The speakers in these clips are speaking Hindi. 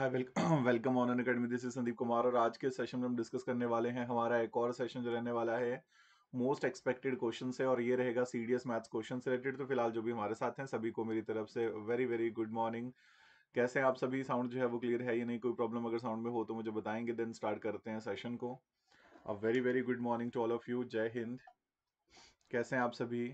Hi welcome welcome on academy this is Sandeep Kumar और आज के सेशन में हम डिस्कस करने वाले हैं हमारा एक और सेशन जो रहने वाला है मोस्ट एक्सपेक्टेड क्वेश्चन है और ये रहेगा सीडीएस मैथ्स क्वेश्चन से रिलेटेड तो फिलहाल जो भी हमारे साथ हैं सभी को मेरी तरफ से वेरी वेरी गुड मॉर्निंग कैसे हैं आप सभी साउंड जो है वो क्लियर है या नहीं कोई प्रॉब्लम अगर साउंड में हो तो मुझे बताएंगे देन स्टार्ट करते हैं सेशन को a very very good morning to all of you Jai Hind कैसे हैं आप सभी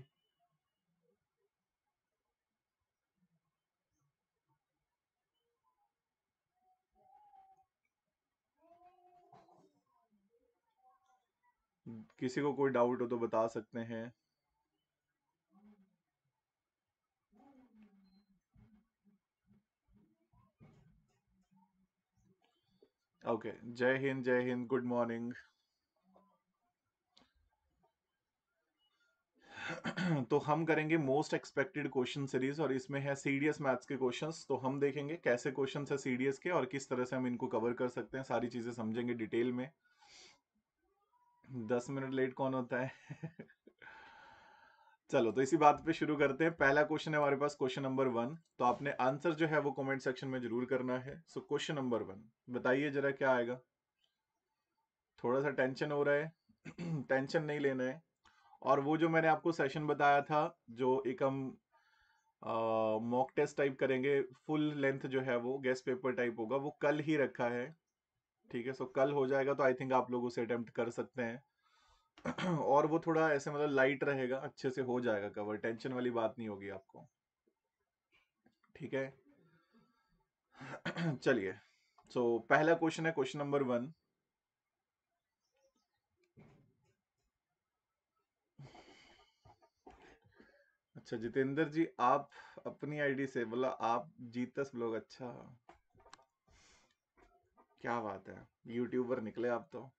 किसी को कोई डाउट हो तो बता सकते हैं ओके जय हिंद जय हिंद गुड मॉर्निंग तो हम करेंगे मोस्ट एक्सपेक्टेड क्वेश्चन सीरीज और इसमें है सीडीएस मैथ्स के क्वेश्चंस तो हम देखेंगे कैसे क्वेश्चन है सीडीएस के और किस तरह से हम इनको कवर कर सकते हैं सारी चीजें समझेंगे डिटेल में दस मिनट लेट कौन होता है चलो तो इसी बात पे शुरू करते हैं पहला क्वेश्चन है हमारे पास क्वेश्चन नंबर वन तो आपने आंसर जो है वो कमेंट सेक्शन में जरूर करना है सो क्वेश्चन नंबर वन बताइए जरा क्या आएगा थोड़ा सा टेंशन हो रहा है टेंशन नहीं लेना है और वो जो मैंने आपको सेशन बताया था जो एक हम मॉक टेस्ट टाइप करेंगे फुल लेंथ जो है वो गेस्ट पेपर टाइप होगा वो कल ही रखा है ठीक है सो कल हो जाएगा तो आई थिंक आप लोग उसे अटेम्प्ट कर सकते हैं और वो थोड़ा ऐसे मतलब लाइट रहेगा अच्छे से हो जाएगा कवर टेंशन वाली बात नहीं होगी आपको ठीक है चलिए सो so, पहला क्वेश्चन है क्वेश्चन नंबर वन अच्छा जितेंद्र जी आप अपनी आईडी से बोला मतलब आप जीतस ब्लॉग अच्छा क्या बात है यूट्यूबर निकले आप तो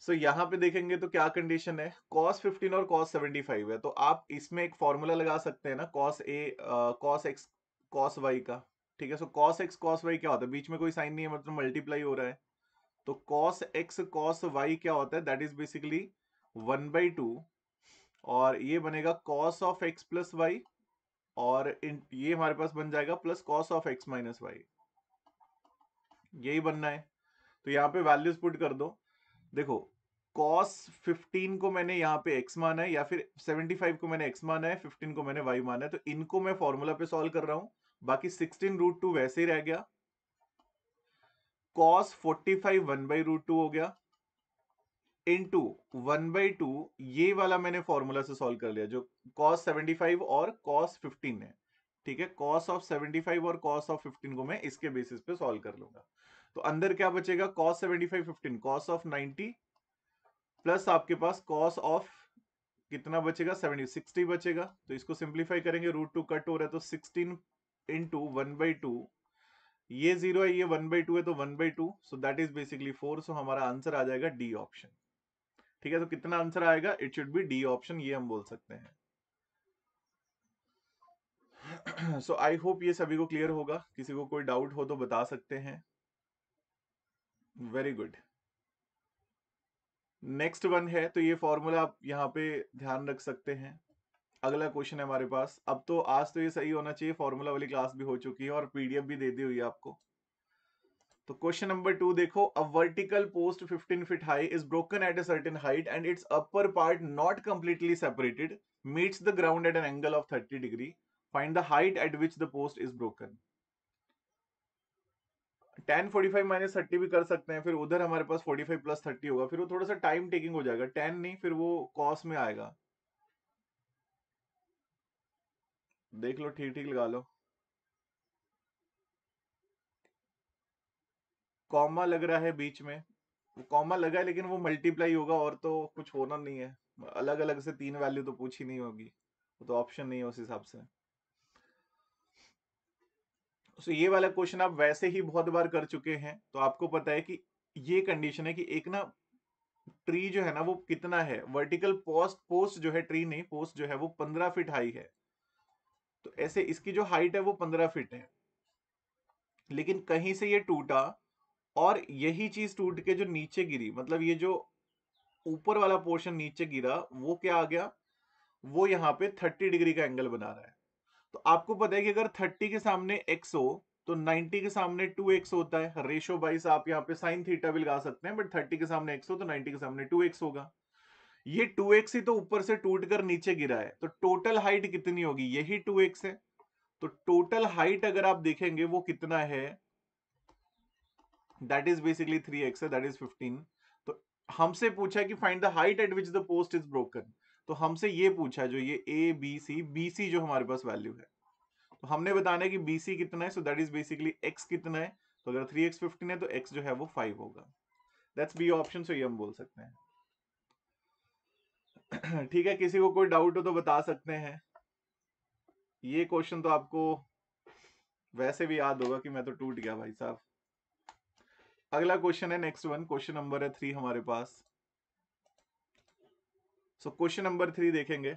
सो so, यहाँ पे देखेंगे तो क्या कंडीशन है कॉस 15 और कॉस 75 है तो आप इसमें एक फॉर्मूला लगा सकते हैं ना cos A cos X cos Y का ठीक है so cos X cos Y क्या होता है बीच में कोई साइन नहीं है मतलब मल्टीप्लाई हो रहा है तो कॉस एक्स कॉस वाई क्या होता है that is basically one by two और ये बनेगा cos of x plus Y और ये हमारे पास बन जाएगा plus cos of X minus Y यही बनना है तो यहाँ पे वैल्यूज पुट कर दो देखो कॉस 15 को मैंने यहाँ पे x माना है या फिर 75 को मैंने x माना है 15 को मैंने y माना है तो इनको मैं फॉर्मूला पे सॉल्व कर रहा हूं बाकी सिक्सटीन रूट टू वैसे ही रह गया cos 45 one by root two हो गया into one by two ये वाला मैंने फॉर्मूला से सॉल्व कर लिया जो कॉस 75 और कॉस 15 है ठीक है कॉस ऑफ 75 और कॉस ऑफ 15 को मैं इसके बेसिस पे सॉल्व कर लूंगा तो अंदर क्या बचेगा कॉस 75 15 कॉस ऑफ 90 प्लस आपके पास कॉस ऑफ कितना बचेगा 70 60 बचेगा तो इसको सिंप्लीफाई करेंगे रूट टू कट हो रहा है तो 16 into one by two ये जीरो है ये वन बाई टू है तो one by two so that is basically four सो हमारा आंसर आ जाएगा डी ऑप्शन ठीक है तो कितना आंसर आएगा it should be D option ये हम बोल सकते हैं सो आई होप ये सभी को क्लियर होगा किसी को कोई डाउट हो तो बता सकते हैं वेरी गुड नेक्स्ट वन है तो ये फॉर्मूला आप यहाँ पे ध्यान रख सकते हैं अगला क्वेश्चन है हमारे पास अब तो आज तो ये सही होना चाहिए फॉर्मूला वाली क्लास भी हो चुकी है और पीडीएफ भी दे दी हुई है आपको तो क्वेश्चन नंबर टू देखो a vertical post 15 feet high is broken at a certain height and its upper part not completely separated meets the ground at an angle of 30 degree Find the height at which the post is broken. Ten forty five minus thirty भी कर सकते हैं फिर उधर हमारे पास फोर्टी फाइव प्लस थर्टी होगा फिर वो थोड़ा सा टाइम टेकिंग हो जाएगा टेन नहीं फिर वो कॉस में आएगा देख लो ठीक ठीक लगा लो कॉमा लग रहा है बीच में कॉमा लगा है लेकिन वो मल्टीप्लाई होगा और तो कुछ होना नहीं है अलग अलग से तीन वैल्यू तो पूछी नहीं होगी वो तो ऑप्शन नहीं है उस हिसाब से सो ये वाला क्वेश्चन आप वैसे ही बहुत बार कर चुके हैं तो आपको पता है कि ये कंडीशन है कि एक ना ट्री जो है ना वो कितना है वर्टिकल पोस्ट पोस्ट जो है ट्री नहीं पोस्ट जो है वो पंद्रह फिट हाई है तो ऐसे इसकी जो हाइट है वो पंद्रह फिट है लेकिन कहीं से ये टूटा और यही चीज टूट के जो नीचे गिरी मतलब ये जो ऊपर वाला पोर्शन नीचे गिरा वो क्या आ गया वो यहाँ पे थर्टी डिग्री का एंगल बना रहा है तो आपको पता है कि अगर 30 के सामने x हो तो 90 के सामने 2x होता है रेशो वाइज आप यहाँ पे साइन थीटा भी लगा सकते हैं बट 30 के सामने x हो तो 90 के सामने 2x होगा ये 2x ही तो ऊपर से टूट कर नीचे गिरा है तो टोटल हाइट कितनी होगी यही 2x है तो टोटल हाइट अगर आप देखेंगे वो कितना है that is basically three X है दैट इज फिफ्टीन तो हमसे पूछा कि find the height at which the post is broken तो हमसे ये पूछा जो ये ए बी सी बी सी जो हमारे पास वैल्यू है तो हमने बताना है कि बी सी कितना है so that is basically X कितना है तो अगर थ्री एक्स फिफ्टीन है तो एक्स जो है वो फाइव होगा दैट्स बी ऑप्शन सो ये हम बोल सकते हैं ठीक है किसी को कोई डाउट हो तो बता सकते हैं ये क्वेश्चन तो आपको वैसे भी याद होगा कि मैं तो टूट गया भाई साहब अगला क्वेश्चन है नेक्स्ट वन क्वेश्चन नंबर है थ्री हमारे पास सो क्वेश्चन नंबर थ्री देखेंगे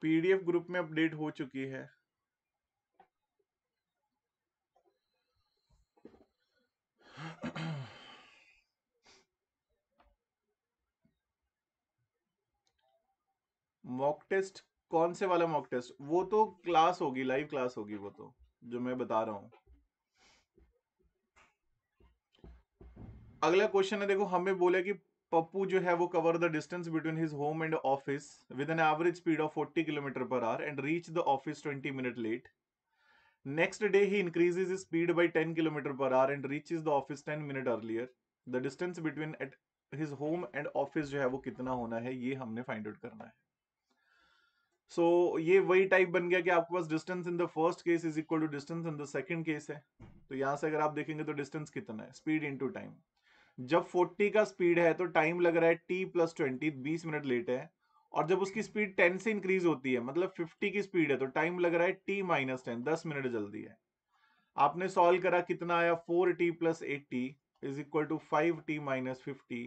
पीडीएफ ग्रुप में अपडेट हो चुकी है मॉक टेस्ट कौन से वाला मॉक टेस्ट वो तो क्लास होगी लाइव क्लास होगी वो तो जो मैं बता रहा हूं अगला क्वेश्चन है देखो हमें बोला कि पप्पू जो है वो cover the distance between his home and office with an average speed of 40 kilometre per hour and reach the office 20 minute late next day he increases speed by 10 kilometre per hour and reach the office 10 minute earlier the distance between at his home and office जो है वो कितना होना है ये हमने फाइंड आउट करना है सो so, ये वही टाइप बन गया कि आपके पास distance in the first case is equal to distance in the second case है तो यहां से अगर आप देखेंगे तो डिस्टेंस कितना है स्पीड इन टाइम जब 40 का स्पीड है तो टाइम लग रहा है टी प्लस ट्वेंटी बीस मिनट लेट है और जब उसकी स्पीड 10 से इंक्रीज होती है मतलब 50 की स्पीड है तो टाइम लग रहा है टी माइनस टेन दस मिनट जल्दी है आपने सॉल्व करा कितना आया four T plus eighty is equal to five T minus fifty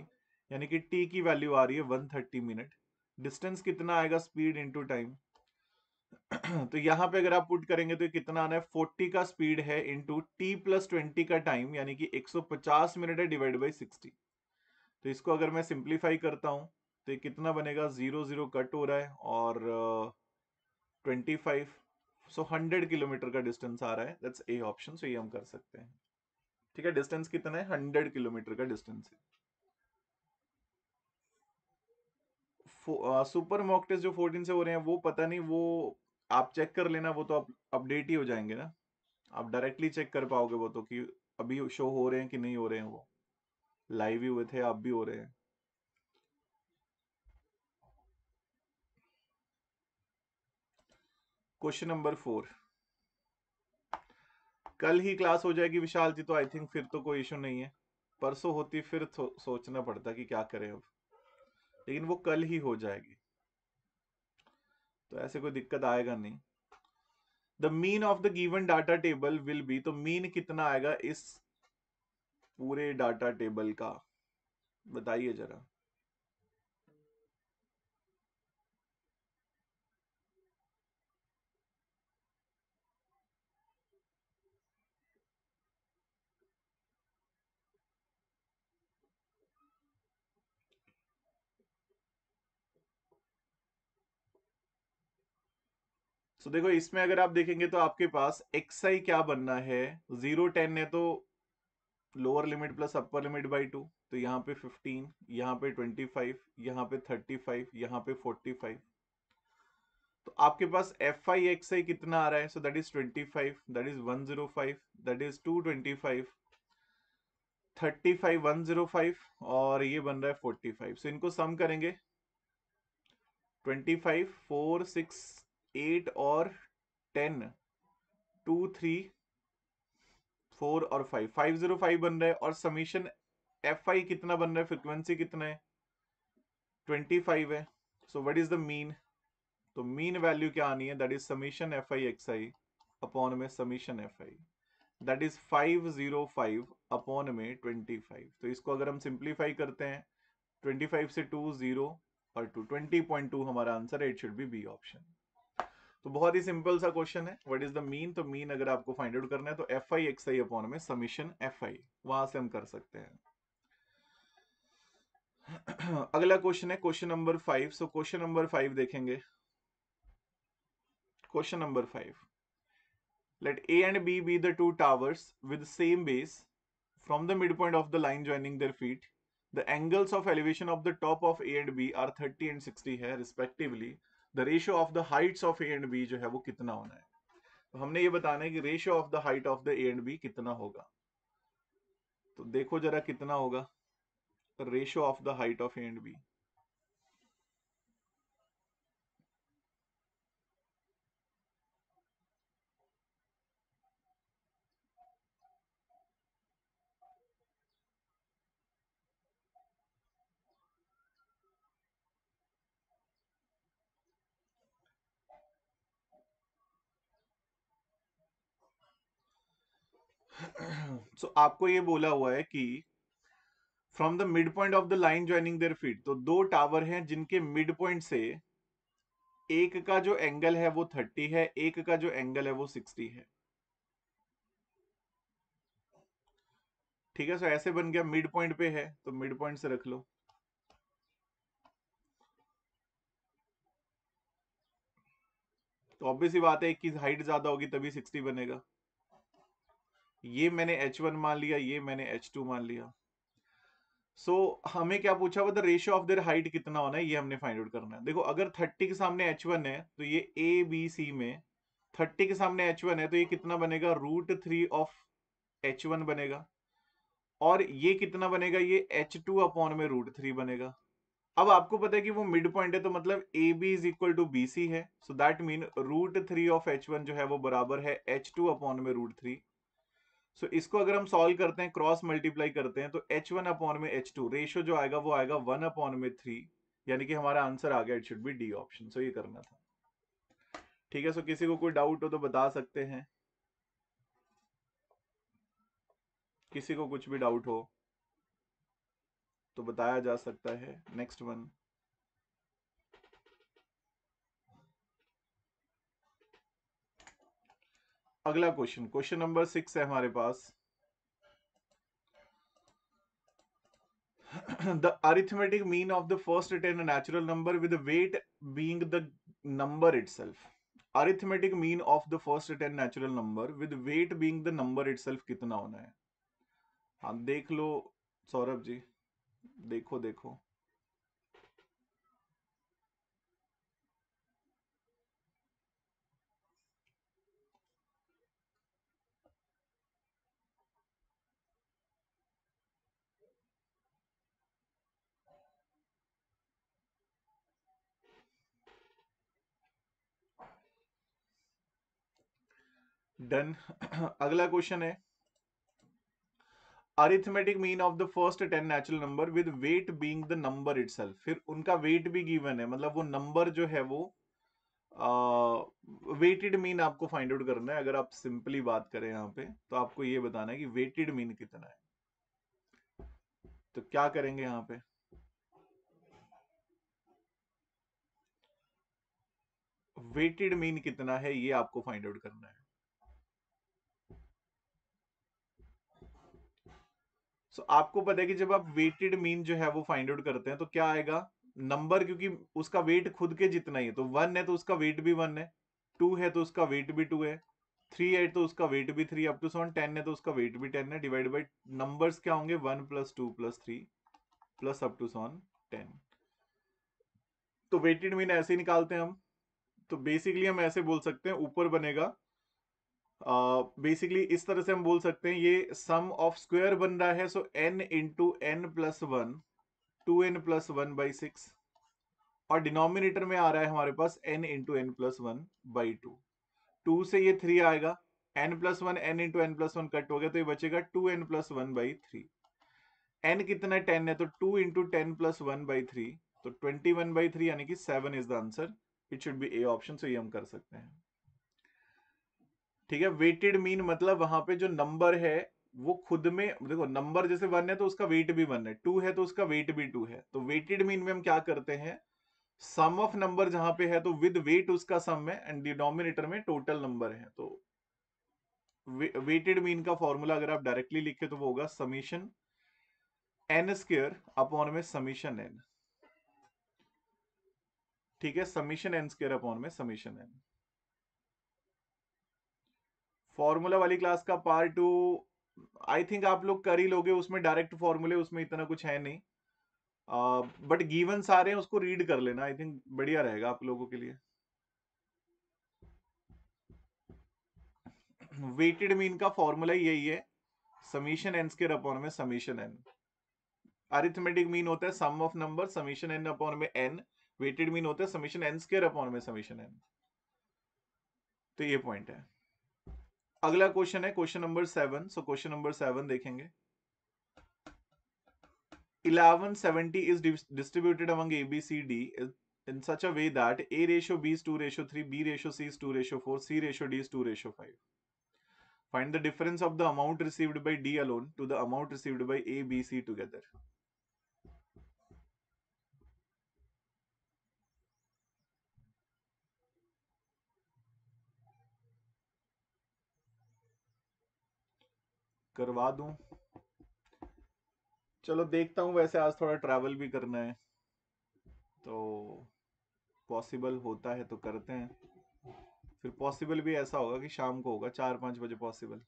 यानी कि टी की वैल्यू आ रही है वन थर्टी मिनट डिस्टेंस कितना आएगा स्पीड इंटू टाइम तो यहां पे अगर आप पुट करेंगे तो कितना आना है फोर्टी का स्पीड है इंटू टी प्लस ट्वेंटी का टाइम यानी कि 150 मिनट है डिवाइड बाई 60 तो इसको अगर मैं सिंप्लीफाई करता हूं तो ये कितना बनेगा जीरो जीरो कट हो रहा है और twenty five so hundred kilometre का डिस्टेंस आ रहा है दैट्स ए ऑप्शन सो ये हम कर सकते हैं ठीक है डिस्टेंस कितना है हंड्रेड किलोमीटर का डिस्टेंस है सुपर मॉक टेस्ट जो फोर्टीन से हो रहे हैं वो पता नहीं वो आप चेक कर लेना वो तो आप अपडेट ही हो जाएंगे ना आप डायरेक्टली चेक कर पाओगे वो तो कि अभी शो हो रहे हैं कि नहीं हो रहे हैं वो लाइव ही हुए थे आप भी हो रहे हैं क्वेश्चन नंबर फोर कल ही क्लास हो जाएगी विशाल जी तो आई थिंक फिर तो कोई इशू नहीं है परसों होती फिर सोचना पड़ता कि क्या करें अब लेकिन वो कल ही हो जाएगी तो ऐसे कोई दिक्कत आएगा नहीं the mean of the given data table will be तो मीन कितना आएगा इस पूरे डाटा टेबल का बताइए जरा सो देखो इसमें अगर आप देखेंगे तो आपके पास एक्स आई क्या बनना है जीरो टेन है तो lower limit plus upper limit by two तो यहाँ पे फिफ्टीन यहाँ पे ट्वेंटी फाइव यहाँ पे थर्टी फाइव यहाँ पे फोर्टी फाइव तो आपके पास एफ आई एक्स आई कितना आ रहा है so that is twenty five that is one zero five that is two twenty five thirty five one zero five और ये बन रहा है फोर्टी फाइव सो इनको सम करेंगे twenty five four six eight और टेन टू थ्री फोर और फाइव फाइव जीरो फाइव बन रहे हैं और समीशन एफ आई कितना बन रहा है फ्रिक्वेंसी कितना है ट्वेंटी फाइव है so what is the mean तो मीन वैल्यू क्या आनी है that is summation F I X I upon में summation F I that is five zero five upon में ट्वेंटी फाइव तो इसको अगर हम सिंप्लीफाई करते हैं ट्वेंटी फाइव से टू जीरो और टू ट्वेंटी पॉइंट टू हमारा आंसर है it should be B option तो बहुत ही सिंपल सा क्वेश्चन है व्हाट इज द मीन तो मीन अगर आपको फाइंड आउट करना है तो F I X I upon में समीशन एफ आई वहां से हम कर सकते हैं अगला क्वेश्चन है question number five so question number five देखेंगे question number five let A and B be the two towers with same base from the mid point of the line joining their feet the angles of elevation of the top of A and B are 30 and 60 here, respectively. The ratio of the heights of A and B जो है वो कितना होना है तो हमने ये बताना है कि ratio of the height of the A and B कितना होगा तो देखो जरा कितना होगा ratio of the height of A and B so, आपको ये बोला हुआ है कि from the mid point of the line joining their feet तो दो टावर हैं जिनके मिड पॉइंट से एक का जो एंगल है वो थर्टी है एक का जो एंगल है वो सिक्सटी है ठीक है सो ऐसे बन गया मिड पॉइंट पे है तो मिड पॉइंट से रख लो तो ऑब्वियस ही बात है एक की हाइट ज्यादा होगी तभी सिक्सटी बनेगा ये मैंने एच वन मान लिया ये मैंने एच टू मान लिया सो so, हमें क्या पूछा हुआ रेशियो ऑफ देर हाइट कितना होना है ये हमने फाइंड आउट करना है देखो अगर थर्टी के सामने एच वन है तो ये ए बी सी में थर्टी के सामने एच वन है तो ये कितना बनेगा root three of H one बनेगा और ये कितना बनेगा ये एच टू अपॉन में रूट थ्री बनेगा अब आपको पता है कि वो मिड पॉइंट है तो मतलब A B is equal to B C है so that mean root three of H one जो है वो बराबर है एच टू अपॉन में रूट थ्री सो so, इसको अगर हम सॉल्व करते हैं क्रॉस मल्टीप्लाई करते हैं तो एच वन अपॉन में एच टू रेशियो जो आएगा वो आएगा वन अपॉन में थ्री यानी कि हमारा आंसर आ गया it should be D option so ये करना था ठीक है सो so किसी को कोई डाउट हो तो बता सकते हैं किसी को कुछ भी डाउट हो तो बताया जा सकता है नेक्स्ट वन अगला क्वेश्चन क्वेश्चन नंबर सिक्स है हमारे पास the arithmetic mean of the first return natural number with weight being the number itself arithmetic mean of the first return natural number with weight being the number itself कितना होना है हाँ देख लो सौरभ जी देखो देखो डन अगला क्वेश्चन है arithmetic mean of the first ten natural number with weight being the number it फिर उनका वेट भी गिवन है मतलब वो नंबर जो है वो वेटेड uh, मीन आपको फाइंड आउट करना है अगर आप सिंपली बात करें यहां पे तो आपको ये बताना है कि वेटेड मीन कितना है तो क्या करेंगे यहाँ पे वेटेड मीन कितना है ये आपको फाइंड आउट करना है सो so, आपको पता है कि जब आप वेटेड मीन जो है वो फाइंड आउट करते हैं तो क्या आएगा नंबर क्योंकि उसका वेट खुद के जितना ही है तो वन है तो उसका वेट भी वन है टू है तो उसका वेट भी टू है थ्री है तो उसका वेट भी three up to seven ten है तो उसका वेट भी टेन है डिवाइड बाई नंबर क्या होंगे one plus two plus three plus up to seven ten तो वेटेड मीन ऐसे ही निकालते हैं हम तो बेसिकली हम ऐसे बोल सकते हैं ऊपर बनेगा बेसिकली uh, इस तरह से हम बोल सकते हैं ये सम ऑफ स्क्वायर बन रहा है so n into n plus one two n plus one by six और डिनोमिनेटर में आ रहा है हमारे पास n into n plus one by two two से ये थ्री आएगा n plus one n into n plus one cut हो गया तो ये बचेगा two n plus one by three n कितना टेन है तो two into ten plus one by three तो ट्वेंटी वन बाई थ्री यानी कि seven is the answer it should be A option so ये हम कर सकते हैं ठीक है वेटेड मीन मतलब वहां पे जो नंबर है वो खुद में देखो नंबर जैसे वन है तो उसका वेट भी वन है टू है तो उसका वेट भी टू है तो वेटेड मीन में हम क्या करते हैं सम ऑफ नंबर जहां पे है तो विद वेट उसका सम है एंड डिनोमिनेटर में टोटल नंबर है तो वेटेड मीन का फॉर्मूला अगर आप डायरेक्टली लिखे तो वो होगा समीशन एन स्केयर अपॉन में समीशन एन ठीक है समीशन एन स्केयर अपॉन में समीशन एन फॉर्मूला वाली क्लास का पार्ट टू आई थिंक आप लोग कर ही लोगे उसमें डायरेक्ट फॉर्मूले उसमें इतना कुछ है नहीं बट गिवन सारे हैं उसको रीड कर लेना आई थिंक बढ़िया रहेगा आप लोगों के लिए वेटेड मीन का फॉर्मूला यही है समीशन एन स्केर अपॉन में समीशन एन अरिथमेटिक मीन होता है sum of number summation n upon में एन वेटेड मीन होता है समीशन एन स्केर अपॉन में समीशन एन तो ये पॉइंट है अगला क्वेश्चन है question number seven so question number seven देखेंगे eleven seventy is distributed among A B C D in such a way that a ratio b is 2 ratio 3 b ratio c is 2 ratio 4 c ratio d is 2 ratio 5 find the difference of the amount received by d alone to the amount received by a b c together करवा दू चलो देखता हूं वैसे आज थोड़ा ट्रैवल भी करना है तो पॉसिबल होता है तो करते हैं फिर पॉसिबल भी ऐसा होगा कि शाम को होगा चार पांच बजे possible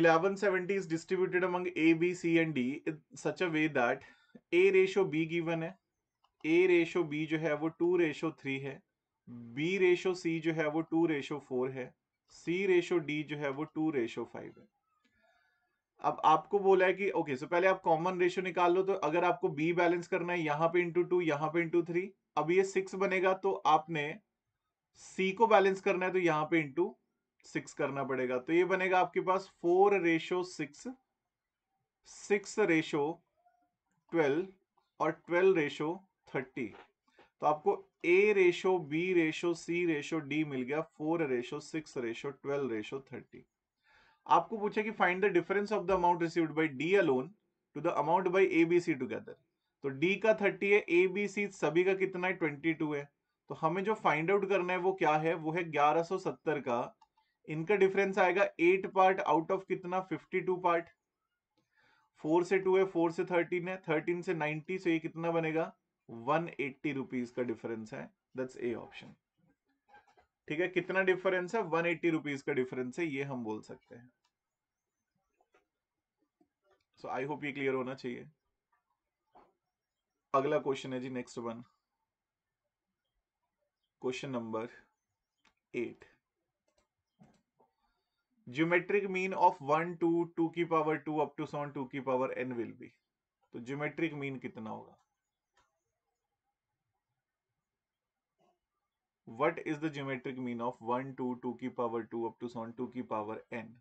eleven seventy distributed among A B C C, and D such a way that A ratio B given है ए रेशो बी जो है वो टू रेशो थ्री है बी रेशो सी जो है वो टू रेशो फोर है सी रेशो डी जो है वो टू रेशो फाइव है अब आपको बोला है कि ओके okay, सो so पहले आप कॉमन रेशो निकाल लो तो अगर आपको बी बैलेंस करना है यहां पे इंटू टू यहां पे इंटू थ्री अब ये सिक्स बनेगा तो आपने सी को बैलेंस करना है तो यहां पे इंटू सिक्स करना पड़ेगा तो ये बनेगा आपके पास four ratio six six ratio twelve और ट्वेल्व रेशो थर्टी तो आपको A ratio B ratio C ratio D मिल गया four ratio six ratio twelve ratio thirty आपको पूछा कि find the difference of the amount received by D alone to the amount by A B C together तो डी का थर्टी है ए बी सी सभी का कितना है ट्वेंटी टू है तो हमें जो फाइंड आउट करना है वो क्या है वो है ग्यारह सौ सत्तर का इनका डिफरेंस आएगा एट पार्ट आउट ऑफ कितना फिफ्टी टू पार्ट फोर से टू है फोर से थर्टीन है थर्टीन से नाइनटी सो ये कितना बनेगा वन एट्टी रुपीज का डिफरेंस है दैट्स ए ऑप्शन ठीक है कितना डिफरेंस है वन एट्टी रुपीज का डिफरेंस है ये हम बोल सकते हैं सो आई होप ये क्लियर होना चाहिए अगला क्वेश्चन है जी next one question number eight geometric mean of one two two की power two up to seven two की पावर एन विल बी तो ज्योमेट्रिक मीन कितना होगा what is the geometric mean of 1 2 2 ki power 2 up to so 2 ki power n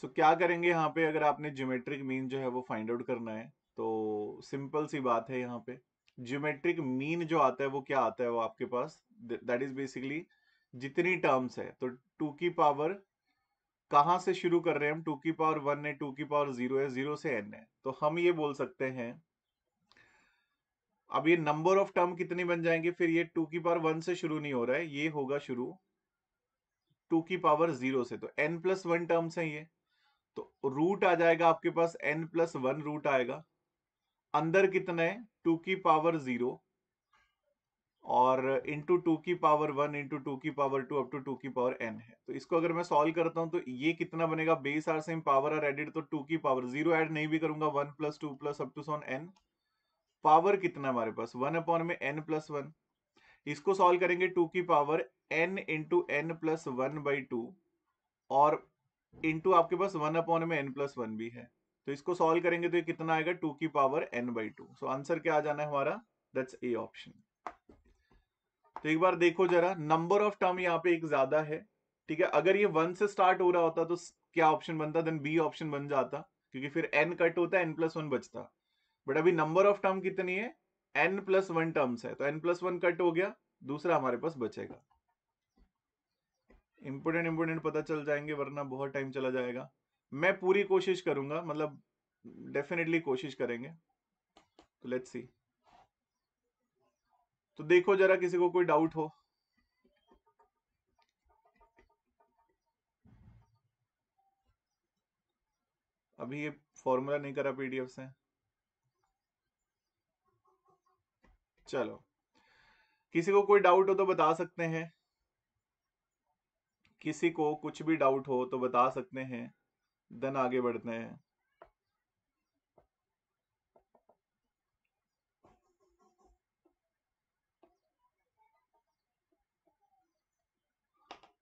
so so, क्या करेंगे यहाँ पे अगर आपने ज्योमेट्रिक मीन जो है वो फाइंड आउट करना है तो सिंपल सी बात है यहाँ पे ज्योमेट्रिक मीन जो आता है वो क्या आता है वो आपके पास दैट इज बेसिकली जितनी टर्म्स है तो टू की पावर कहाँ से शुरू कर रहे हैं हम टू की पावर वन है टू की पावर जीरो है जीरो से एन है तो हम ये बोल सकते हैं अब ये नंबर ऑफ टर्म कितनी बन जाएंगे फिर ये टू की पावर वन से शुरू नहीं हो रहा है ये होगा शुरू टू की पावर जीरो से तो एन प्लस वन टर्म्स हैं ये तो रूट आ जाएगा आपके पास एन प्लस वन रूट आएगा अंदर कितना है टू की पावर जीरो और इंटू टू की पावर वन इंटू टू की power two up to two की पावर एन है तो इसको अगर मैं सॉल्व करता हूं तो ये कितना बनेगा base are same power are added तो टू की पावर जीरो ऐड नहीं भी करूंगा one plus two plus up to so on n power कितना है हमारे पास वन अपॉन में एन प्लस वन इसको सॉल्व करेंगे टू की power n into n plus one by two और इंटू आपके पास वन अपॉन में एन प्लस वन भी है तो इसको सॉल्व करेंगे तो ये कितना आएगा टू की power n by two so answer क्या आ जाना है हमारा दट्स ए ऑप्शन तो एक बार देखो जरा नंबर ऑफ टर्म यहाँ पे एक ज्यादा है ठीक है अगर ये वन से स्टार्ट हो रहा होता तो क्या ऑप्शन बनता देन बी ऑप्शन बन जाता क्योंकि फिर एन कट होता है एन प्लस वन बचता बट अभी नंबर ऑफ टर्म कितनी है एन प्लस वन टर्म्स है तो एन प्लस वन कट हो गया दूसरा हमारे पास बचेगा इम्पोर्टेंट इम्पोर्टेंट पता चल जाएंगे वरना बहुत टाइम चला जाएगा मैं पूरी कोशिश करूंगा मतलब डेफिनेटली कोशिश करेंगे तो लेट्स सी तो देखो जरा किसी को कोई डाउट हो अभी ये फॉर्मूला नहीं करा पीडीएफ से चलो किसी को कोई डाउट हो तो बता सकते हैं किसी को कुछ भी डाउट हो तो बता सकते हैं देन आगे बढ़ते हैं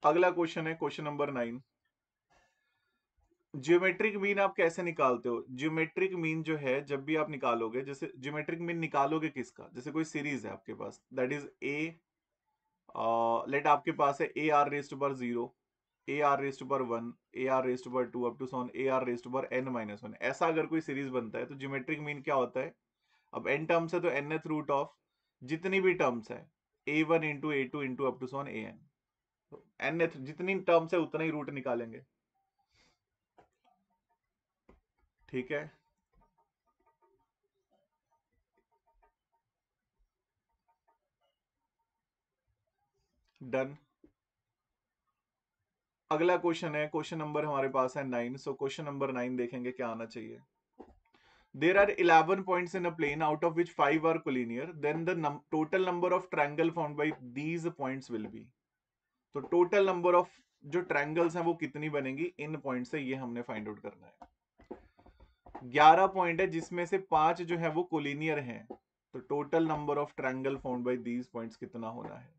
अगला क्वेश्चन है question number nine geometric mean आप कैसे निकालते हो ज्योमेट्रिक मीन जो है जब भी आप निकालोगे जैसे ज्योमेट्रिक मीन निकालोगे किसका जैसे कोई सीरीज है आपके पास that is a let uh, आपके पास है ए आर रेस्ट पर जीरो ए आर रेस्ट पर वन ए आर रेस्ट पर two up to so on a r raised पर एन माइनस वन ऐसा अगर कोई सीरीज बनता है तो ज्योमेट्रिक मीन क्या होता है अब एन टर्म्स है तो एन एथ रूट ऑफ जितनी भी टर्म्स है a one into a two into up to a n nth जितनी टर्म्स है उतना ही रूट निकालेंगे ठीक है डन अगला क्वेश्चन है क्वेश्चन नंबर हमारे पास है nine so question number nine देखेंगे क्या आना चाहिए there are eleven point in a plane out of which five are collinear then the total number of triangle found by these point will be तो टोटल नंबर ऑफ जो ट्रैंगल्स हैं वो कितनी बनेगी इन पॉइंट से ये हमने फाइंड आउट करना है ग्यारह पॉइंट है जिसमें से पांच जो है वो कोलिनियर हैं तो total number of triangle found by these points कितना होना है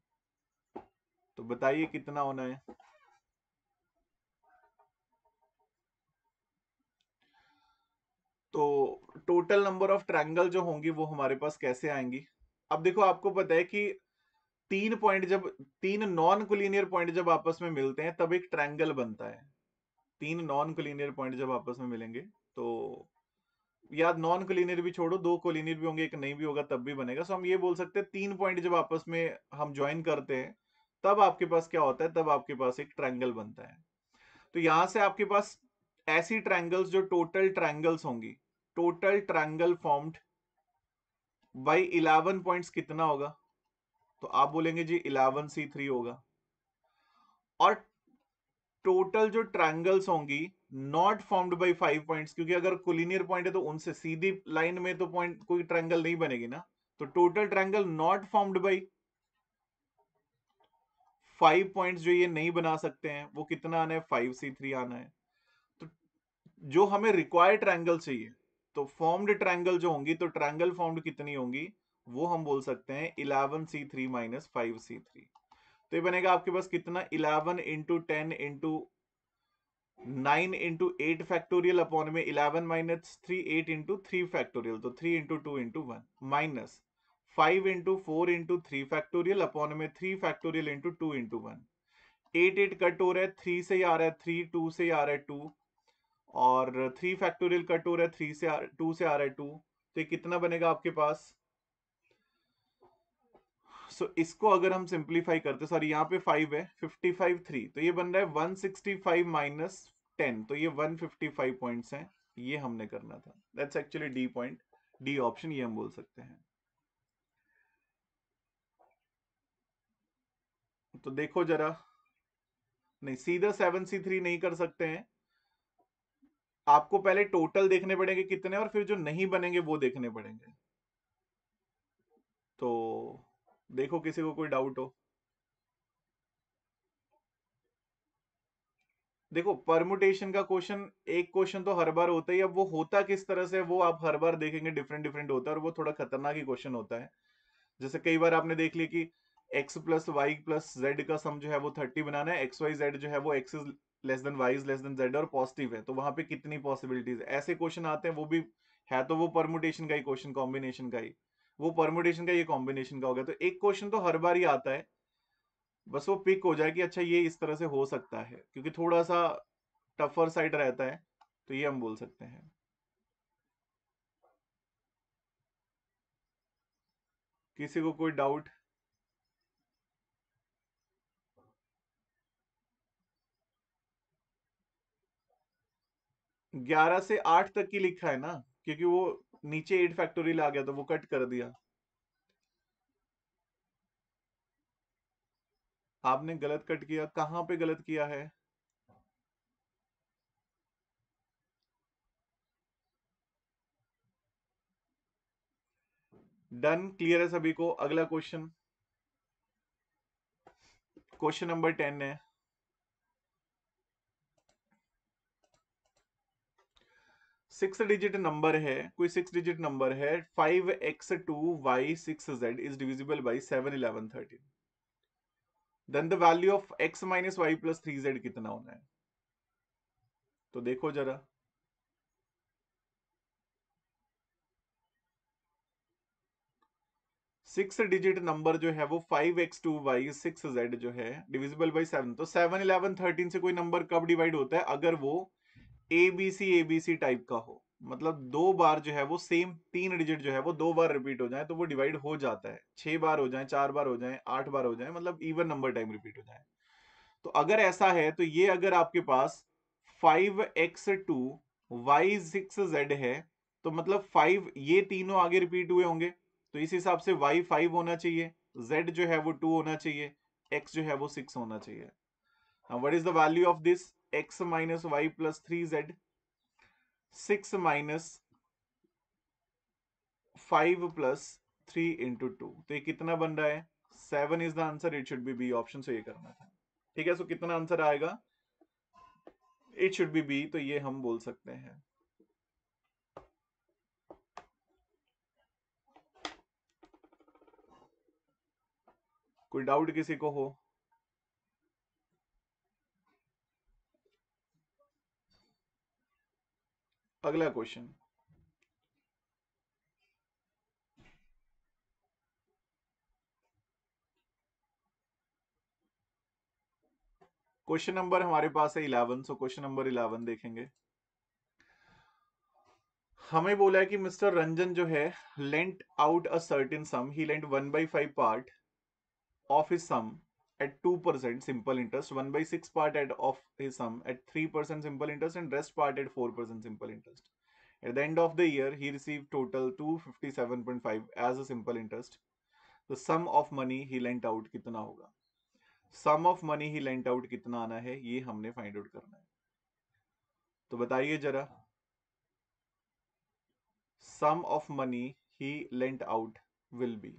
तो बताइए कितना होना है तो टोटल नंबर ऑफ ट्रायंगल जो होंगी वो हमारे पास कैसे आएंगी अब देखो आपको पता है कि तीन पॉइंट जब तीन नॉन क्लीनियर पॉइंट जब आपस में मिलते हैं तब एक ट्रायंगल बनता है तीन नॉन क्लीनियर पॉइंट जब आपस में मिलेंगे तो या नॉन क्लीनियर भी छोड़ो दो क्लीनियर भी होंगे एक नहीं भी होगा तब भी बनेगा सो हम ये बोल सकते हैं तीन पॉइंट जब आपस में हम ज्वाइन करते हैं तब आपके पास क्या होता है तब आपके पास एक ट्रैंगल बनता है तो यहां से आपके पास ऐसी ट्रैंगल्स जो टोटल ट्रैंगल्स होंगी total triangle formed by eleven point कितना होगा तो आप बोलेंगे जी इलेवन सी थ्री होगा और टोटल जो ट्रैंगल्स होंगी not formed by five points क्योंकि अगर कोलिनियर पॉइंट है तो उनसे सीधी लाइन में तो पॉइंट कोई ट्रैंगल नहीं बनेगी ना तो total triangle not formed by five point जो ये नहीं बना सकते हैं वो कितना आना है फाइव सी थ्री आना है तो जो हमें रिक्वायर्ड ट्रैंगल चाहिए तो फॉर्म्ड ट्रैंगल जो होंगी तो ट्रैंगल फॉर्म्ड कितनी होंगी वो हम बोल सकते हैं eleven C three minus five C three तो ये बनेगा आपके पास कितना eleven into ten into nine into eight factorial upon में eleven minus three eight into three factorial तो three into two into one minus five into four into three factorial upon में three factorial into two into one eight eight cut हो रहा है थ्री से ही आ रहा है थ्री टू से आ रहा है टू और थ्री फैक्टोरियल कट हो रहा है थ्री से टू से आ रहा है टू तो कितना बनेगा आपके पास सो so, इसको अगर हम सिंप्लीफाई करते सॉरी यहाँ पे फाइव है फिफ्टी फाइव थ्री तो ये बन रहा है one sixty five minus ten तो ये वन फिफ्टी फाइव पॉइंट्स हैं ये हमने करना था that's actually D point D option ये हम बोल सकते हैं तो देखो जरा नहीं सीधा सेवन सी थ्री नहीं कर सकते हैं आपको पहले टोटल देखने पड़ेंगे कितने और फिर जो नहीं बनेंगे वो देखने पड़ेंगे तो देखो किसी को कोई डाउट हो देखो परमुटेशन का क्वेश्चन एक क्वेश्चन तो हर बार होता ही अब वो होता किस तरह से वो आप हर बार देखेंगे डिफरेंट डिफरेंट होता है और वो थोड़ा खतरनाक ही क्वेश्चन होता है जैसे कई बार आपने देख लिया कि X plus Y plus Z का सम जो है वो थर्टी बनाना है एक्स वाई जेड जो है वो X is less than Y is less than Z और पॉजिटिव है तो वहां पे कितनी पॉसिबिलिटीज ऐसे क्वेश्चन आते हैं वो भी है तो वो परमुटेशन का ही क्वेश्चन कॉम्बिनेशन का ही वो परमुटेशन का ये कॉम्बिनेशन का गया तो एक क्वेश्चन तो हर बार ही आता है बस वो पिक हो जाए कि अच्छा ये इस तरह से हो सकता है क्योंकि थोड़ा सा टफर साइड रहता है तो ये हम बोल सकते हैं किसी को कोई डाउट ग्यारह से आठ तक ही लिखा है ना क्योंकि वो नीचे एट फैक्टोरियल आ गया तो वो कट कर दिया आपने गलत कट किया कहां पे गलत किया है डन क्लियर है सभी को अगला क्वेश्चन क्वेश्चन नंबर टेन है सिक्स डिजिट नंबर है कोई सिक्स डिजिट नंबर है five X two Y six Z is divisible by seven eleven thirteen then the value of X minus Y plus three Z कितना होना है तो देखो जरा सिक्स डिजिट नंबर जो है वो five X two Y six Z जो है डिविजिबल बाई सेवन तो सेवन इलेवन थर्टीन से कोई नंबर कब डिवाइड होता है अगर वो एबीसी एबीसी टाइप का हो मतलब दो बार जो है वो सेम तीन डिजिट जो है वो दो बार रिपीट हो जाए तो वो डिवाइड हो जाता है छह बार हो जाए चार बार हो जाए आठ बार हो जाए मतलब इवन नंबर टाइम रिपीट हो जाए तो अगर ऐसा है तो ये अगर आपके पास five X two Y six Z है तो मतलब फाइव ये तीनों आगे रिपीट हुए होंगे तो इस हिसाब से वाई फाइव होना चाहिए जेड जो है वो टू होना चाहिए एक्स जो है वो सिक्स होना चाहिए what is the value of this X minus Y plus three Z six minus five plus three into two तो ये कितना बन रहा है seven is the answer it should be B option से ये करना था ठीक है सो so कितना आंसर आएगा इट शुड बी बी तो ये हम बोल सकते हैं कोई डाउट किसी को हो अगला क्वेश्चन क्वेश्चन नंबर हमारे पास है eleven so question number eleven देखेंगे हमें बोला है कि मिस्टर रंजन जो है lent out a certain sum he lent one by five part of is sum at 2% simple interest, 1 by 6 part at of his sum at 3% simple interest and rest part at 4% simple interest. At the end of the year, he received total 257.5 as a simple interest. The sum of money he lent out kitna hoga. Sum of money he lent out kitna aana hai, ye humne find out karna hai. To bataiye जरा Sum of money he lent out will be 257.5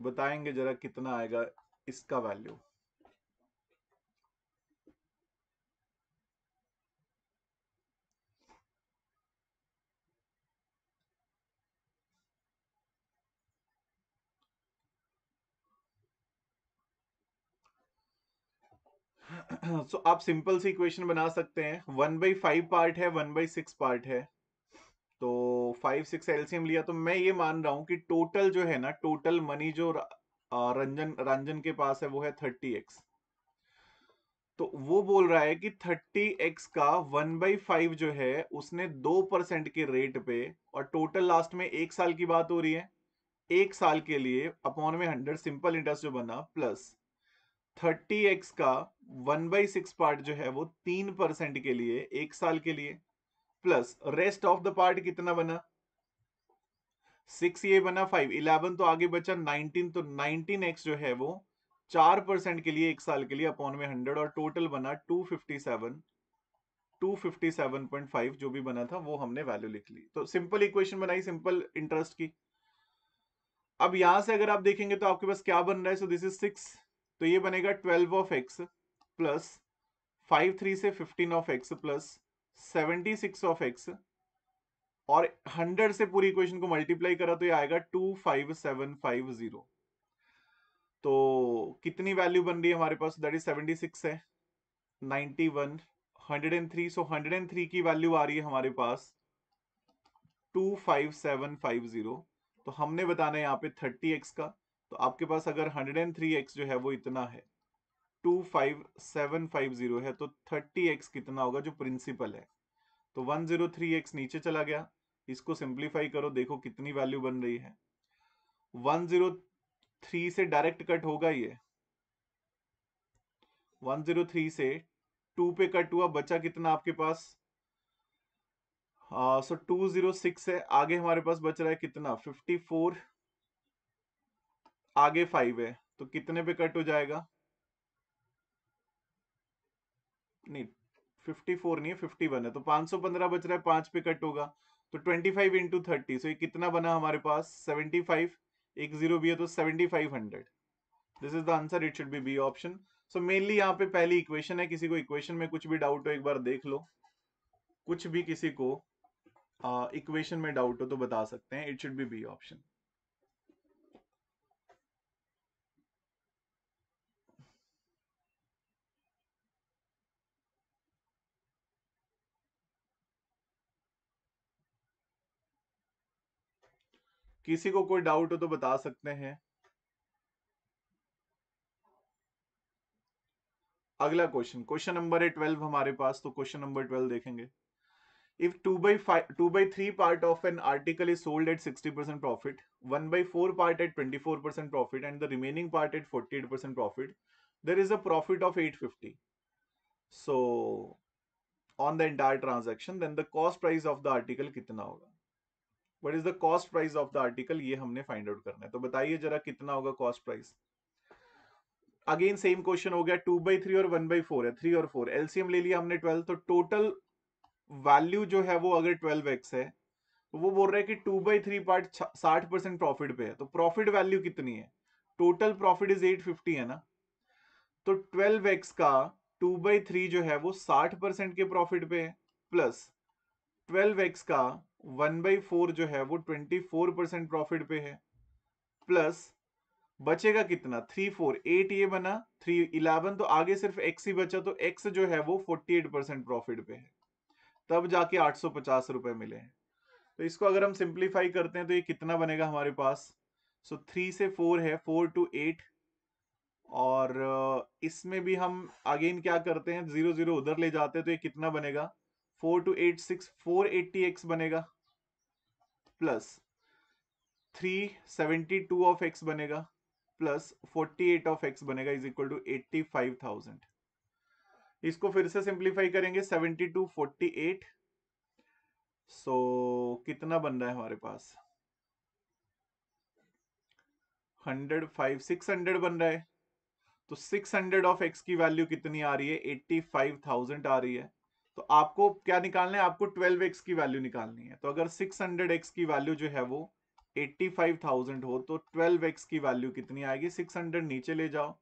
तो बताएंगे जरा कितना आएगा इसका वैल्यू सो so, आप सिंपल सी इक्वेशन बना सकते हैं वन बाई फाइव पार्ट है वन बाई सिक्स पार्ट है तो फाइव सिक्स एलसीएम लिया तो मैं ये मान रहा हूं कि टोटल जो है ना टोटल मनी जो रंजन रंजन के पास है वो है थर्टी एक्स तो वो बोल रहा है कि थर्टी एक्स का वन बाई फाइव जो है उसने दो परसेंट के रेट पे और टोटल लास्ट में एक साल की बात हो रही है एक साल के लिए अपॉन में हंड्रेड सिंपल इंटरेस्ट जो बना प्लस थर्टी एक्स का वन बाई सिक्स पार्ट जो है वो तीन परसेंट के लिए एक साल के लिए plus rest of the part कितना बना सिक्स ये बना फाइव इलेवन तो आगे बचा नाइनटीन तो नाइनटीन एक्स जो है वो चार परसेंट के लिए एक साल के लिए अपॉन में हंड्रेड और टोटल बना two fifty seven two fifty seven point five जो भी बना था वो हमने वैल्यू लिख ली तो सिंपल इक्वेशन बनाई सिंपल इंटरेस्ट की अब यहां से अगर आप देखेंगे तो आपके पास क्या बन रहा है सो दिस इज सिक्स तो ये बनेगा twelve of x plus five three से fifteen of x plus seventy six of x और हंड्रेड से पूरी इक्वेशन को मल्टीप्लाई करा तो ये आएगा two five seven five zero तो कितनी वैल्यू बन रही है हमारे पास दैट इज सेवेंटी सिक्स है ninety one hundred and three so hundred and three की वैल्यू आ रही है हमारे पास two five seven five zero तो हमने बताना है यहाँ पे थर्टी एक्स का तो आपके पास अगर हंड्रेड एंड थ्री एक्स जो है वो इतना है two five seven five zero है तो थर्टी एक्स कितना होगा जो प्रिंसिपल है तो वन जीरो नीचे चला गया इसको सिंप्लीफाई करो देखो कितनी वैल्यू बन रही है 103 से डायरेक्ट कट होगा ये वन जीरो थ्री से टू पे कट हुआ बचा कितना आपके पास सो टू जीरो सिक्स है आगे हमारे पास बच रहा है कितना फिफ्टी फोर आगे फाइव है तो कितने पे कट हो जाएगा नहीं 54 नहीं है 51 है तो 515 बच रहा है पांच पे कट होगा तो 25 फाइव इंटू थर्टी सो ये कितना बना हमारे पास 75 एक जीरो भी है तो 7500 this is the answer it should be B option so mainly यहाँ पे पहली इक्वेशन है किसी को इक्वेशन में कुछ भी डाउट हो एक बार देख लो कुछ भी किसी को इक्वेशन uh, में डाउट हो तो बता सकते हैं it should be B option किसी को कोई डाउट हो तो बता सकते हैं अगला क्वेश्चन क्वेश्चन नंबर है ट्वेल्व हमारे पास तो क्वेश्चन नंबर ट्वेल्व देखेंगे if two by five two by three part of an article is sold at sixty percent profit one by four part at twenty four percent profit and the remaining part at forty eight percent profit there is a profit of at fifty so on the entire transaction then the cost price of the article कितना होगा what is the cost price of the article ये हमने फाइंड आउट करना है तो बताइए जरा कितना होगा cost price again same question हो गया टू बाई थ्री और वन बाई फोर है थ्री और फोर एलसीएम ले लिया हमने ट्वेल्व तो टोटल वैल्यू जो है वो अगर ट्वेल्व एक्स है तो वो बोल रहा है कि टू बाई थ्री पार्ट साठ परसेंट प्रॉफिट पे है तो प्रॉफिट वैल्यू कितनी है total profit is at fifty है ना तो ट्वेल्व एक्स का टू बाई थ्री जो है वो साठ परसेंट के प्रॉफिट पे है प्लस ट्वेल्व एक्स का वन बाई फोर जो है वो ट्वेंटी फोर परसेंट प्रॉफिट पे है प्लस बचेगा कितना थ्री फोर एट ये बना थ्री इलेवन तो आगे सिर्फ एक्स ही बचा तो एक्स जो है वो फोर्टी एट परसेंट प्रॉफिट पे है तब जाके आठ सौ पचास रुपए मिले हैं तो इसको अगर हम सिंप्लीफाई करते हैं तो ये कितना बनेगा हमारे पास सो so, थ्री से फोर है फोर टू एट और इसमें भी हम अगेन क्या करते हैं जीरो जीरो उधर ले जाते हैं तो ये कितना बनेगा four two eight six four eighty x बनेगा plus three seventy two of x बनेगा plus forty eight of x बनेगा is equal to eighty five thousand इसको फिर से सिंप्लीफाई करेंगे seventy two forty eight so कितना बन रहा है हमारे पास हंड्रेड फाइव सिक्स हंड्रेड बन रहा है तो सिक्स हंड्रेड ऑफ एक्स की वैल्यू कितनी आ रही है एट्टी फाइव थाउजेंड आ रही है तो आपको क्या निकालना है आपको 12x की वैल्यू निकालनी है तो अगर 600x की वैल्यू जो है वो 85,000 हो तो 12x की वैल्यू कितनी आएगी 600 नीचे ले जाओ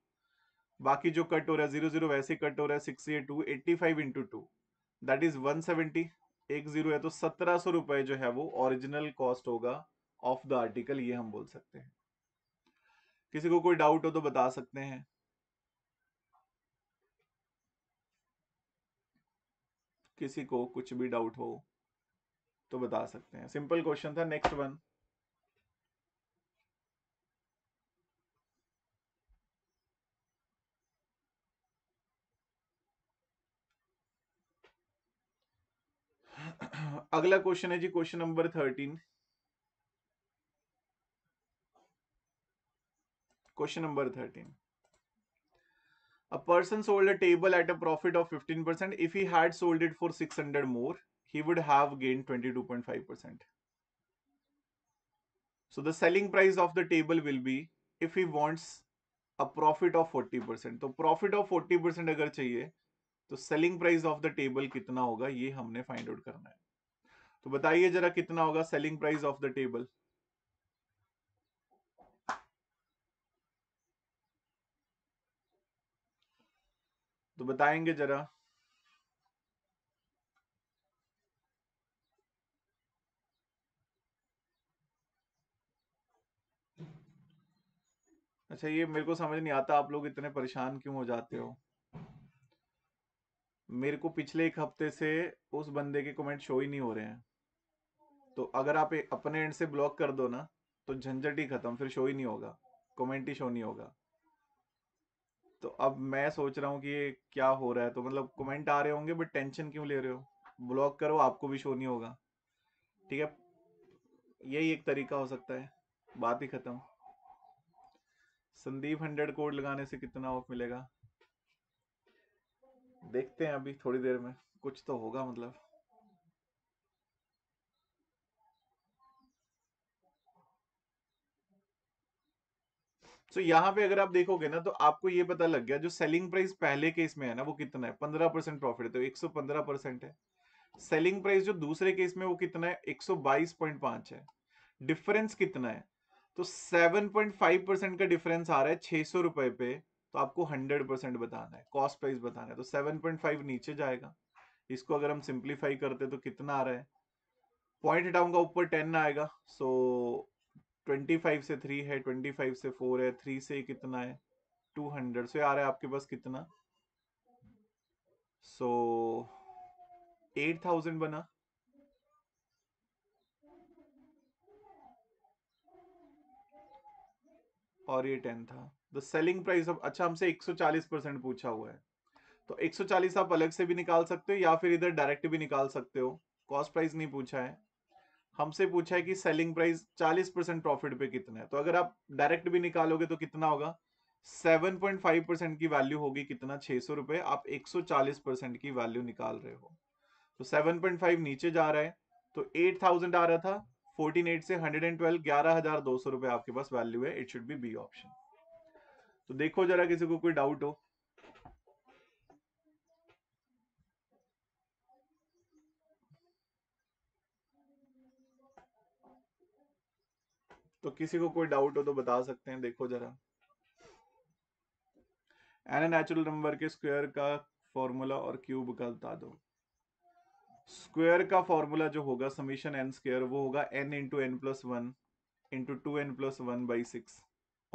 बाकी जो कट हो रहा है जीरो जीरो वैसे कट हो रहा है six two eighty five into two that is one seventy एक जीरो है तो सत्रह सौ रुपए जो है वो ओरिजिनल कॉस्ट होगा ऑफ द आर्टिकल ये हम बोल सकते हैं किसी को कोई डाउट हो तो बता सकते हैं किसी को कुछ भी डाउट हो तो बता सकते हैं सिंपल क्वेश्चन था नेक्स्ट वन अगला क्वेश्चन है जी question number thirteen question number thirteen A person sold a table at a profit of 15%. If he had sold it for 600 more, he would have gained 22.5%. So the selling price of the table will be, if he wants a profit of 40%, तो profit of 40% agar chahiye to selling price of the table kitna hoga ye humne find out karna hai to bataiye जरा kitna hoga selling price of the table तो बताएंगे जरा अच्छा ये मेरे को समझ नहीं आता आप लोग इतने परेशान क्यों हो जाते हो मेरे को पिछले एक हफ्ते से उस बंदे के कमेंट शो ही नहीं हो रहे हैं तो अगर आप अपने एंड से ब्लॉक कर दो ना तो झंझट ही खत्म फिर शो ही नहीं होगा कमेंट ही शो नहीं होगा तो अब मैं सोच रहा हूँ कि ये क्या हो रहा है तो मतलब कमेंट आ रहे होंगे बट टेंशन क्यों ले रहे हो ब्लॉक करो आपको भी शो नहीं होगा ठीक है यही एक तरीका हो सकता है बात ही खत्म संदीप हंड्रेड कोड लगाने से कितना ऑफ मिलेगा देखते हैं अभी थोड़ी देर में कुछ तो होगा मतलब सो so, यहाँ पे अगर आप देखोगे ना तो आपको ये पता लग गया जो सेलिंग प्राइस पहले केस में है ना वो कितना है पंद्रह परसेंट प्रॉफिट है तो एक सौ पंद्रह परसेंट है सेलिंग प्राइस जो दूसरे केस में वो कितना है एक सौ बाईस पॉइंट पांच है डिफरेंस कितना है तो सेवन पॉइंट फाइव परसेंट का डिफरेंस आ रहा है छह सौ रुपए पे तो आपको हंड्रेड परसेंट बताना है कॉस्ट प्राइस बताना है तो सेवन पॉइंट फाइव नीचे जाएगा इसको अगर हम सिंप्लीफाई करते तो कितना आ रहा है पॉइंट डाउन का ऊपर टेन आएगा सो ट्वेंटी फाइव से थ्री है ट्वेंटी फाइव से फोर है थ्री से कितना है टू हंड्रेड से आ रहा है आपके पास कितना सो एट थाउजेंड बना और ये टेन था द सेलिंग प्राइस ऑफ अच्छा हमसे 140 परसेंट पूछा हुआ है तो 140 आप अलग से भी निकाल सकते हो या फिर इधर डायरेक्ट भी निकाल सकते हो कॉस्ट प्राइस नहीं पूछा है हमसे पूछा है कि सेलिंग प्राइस 40 परसेंट प्रॉफिट पे कितना है तो अगर आप डायरेक्ट भी निकालोगे तो कितना होगा 7.5 परसेंट की वैल्यू होगी कितना छह सौ रुपए आप 140 परसेंट की वैल्यू निकाल रहे हो तो 7.5 नीचे जा रहा है तो 8000 आ रहा था 148 से 112 11200 रुपए आपके पास वैल्यू है it should be B option तो देखो जरा किसी को कोई डाउट हो तो किसी को कोई डाउट हो तो बता सकते हैं देखो जरा एन नेचुरल नंबर के स्क्वायर का फॉर्मूला और क्यूब का बता दो स्क्वायर का फॉर्मूला जो होगा समीशन एन स्क्वायर वो होगा n into n plus one into two n plus one by six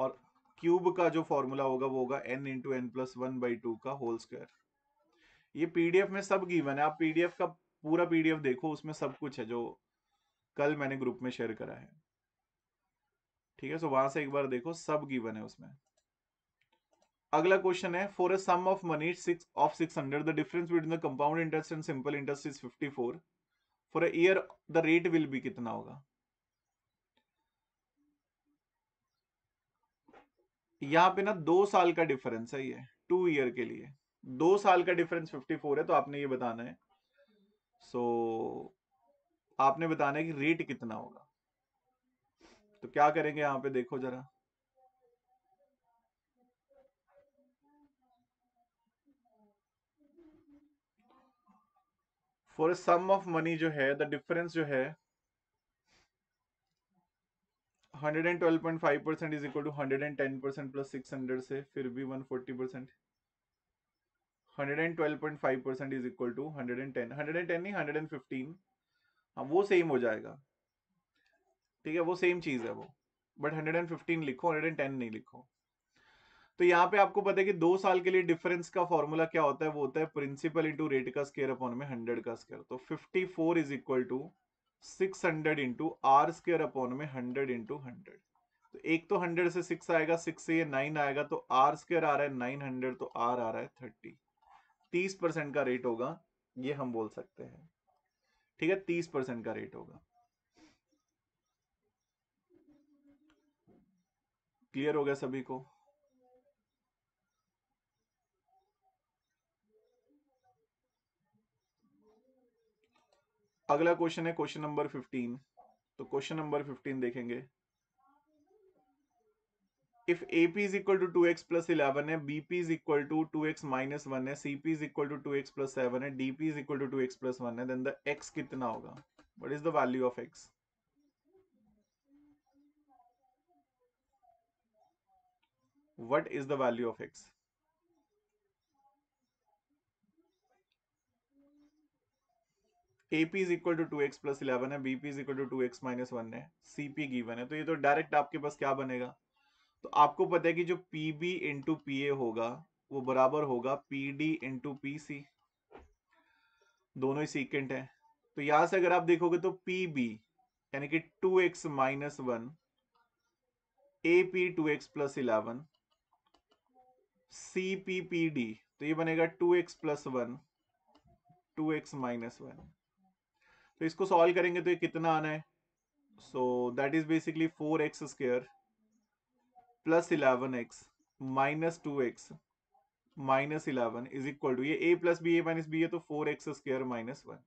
और क्यूब का जो फॉर्मूला होगा वो होगा n into n plus one by two का होल स्क्वायर ये पीडीएफ में सब गिवन है आप पीडीएफ का पूरा पीडीएफ देखो उसमें सब कुछ है जो कल मैंने ग्रुप में शेयर करा है ठीक है सो वहां से एक बार देखो सब गिवन है उसमें अगला क्वेश्चन है for a sum of money six of six hundred the difference between the compound interest and simple interest is fifty four for year the rate will be कितना होगा यहां पे ना दो साल का डिफरेंस है ये टू ईयर के लिए दो साल का डिफरेंस 54 है तो आपने ये बताना है सो so, आपने बताना है कि रेट कितना होगा तो क्या करेंगे यहाँ पे देखो जरा फॉर सम ऑफ मनी जो है द डिफरेंस जो है 112.5 percent is equal to 110 percent plus 600 से फिर भी 140 112.5 परसेंट इज इक्वल टू 110 110 नहीं 115 हाँ वो सेम हो जाएगा ठीक है वो सेम चीज है वो बट हंड्रेड एंड फिफ्टीन लिखो हंड्रेड एंड टेन नहीं लिखो तो यहाँ पे आपको पता है कि दो साल के लिए डिफरेंस का फॉर्मूला क्या होता है वो होता है प्रिंसिपल इंटू रेट का स्केयर अपॉन में हंड्रेड का स्केयर तो fifty four is equal to six hundred into r square upon में हंड्रेड इंटू हंड्रेड तो एक तो हंड्रेड से सिक्स आएगा सिक्स से ये नाइन आएगा तो आर स्केयर आ रहा है नाइन हंड्रेड तो आर आ रहा है थर्टी तीस परसेंट का रेट होगा ये हम बोल सकते हैं ठीक है तीस परसेंट का रेट होगा क्लियर हो गया सभी को अगला क्वेश्चन है क्वेश्चन नंबर फिफ्टीन तो क्वेश्चन नंबर फिफ्टीन देखेंगे if AP is equal to two x plus eleven है BP is equal to two x minus one है CP is equal to two x plus seven है DP is equal to two x plus one है देन द एक्स कितना होगा what is the value of x what is the value of x AP is equal to two x plus eleven है BP is equal to two x minus one है CP गिवन है तो ये तो डायरेक्ट आपके पास क्या बनेगा तो आपको पता है कि जो PB इंटू पी होगा वो बराबर होगा PD इंटू पी दोनों ही सीक्वेंट है तो यहां से अगर आप देखोगे तो PB यानी कि 2x x minus one A P two x plus eleven CP PD तो ये बनेगा two x plus one two x minus one तो इसको सॉल्व करेंगे तो ये कितना आना है so that is basically four x square plus eleven x minus two x minus eleven is equal to ये A plus B A minus B है तो four x square minus one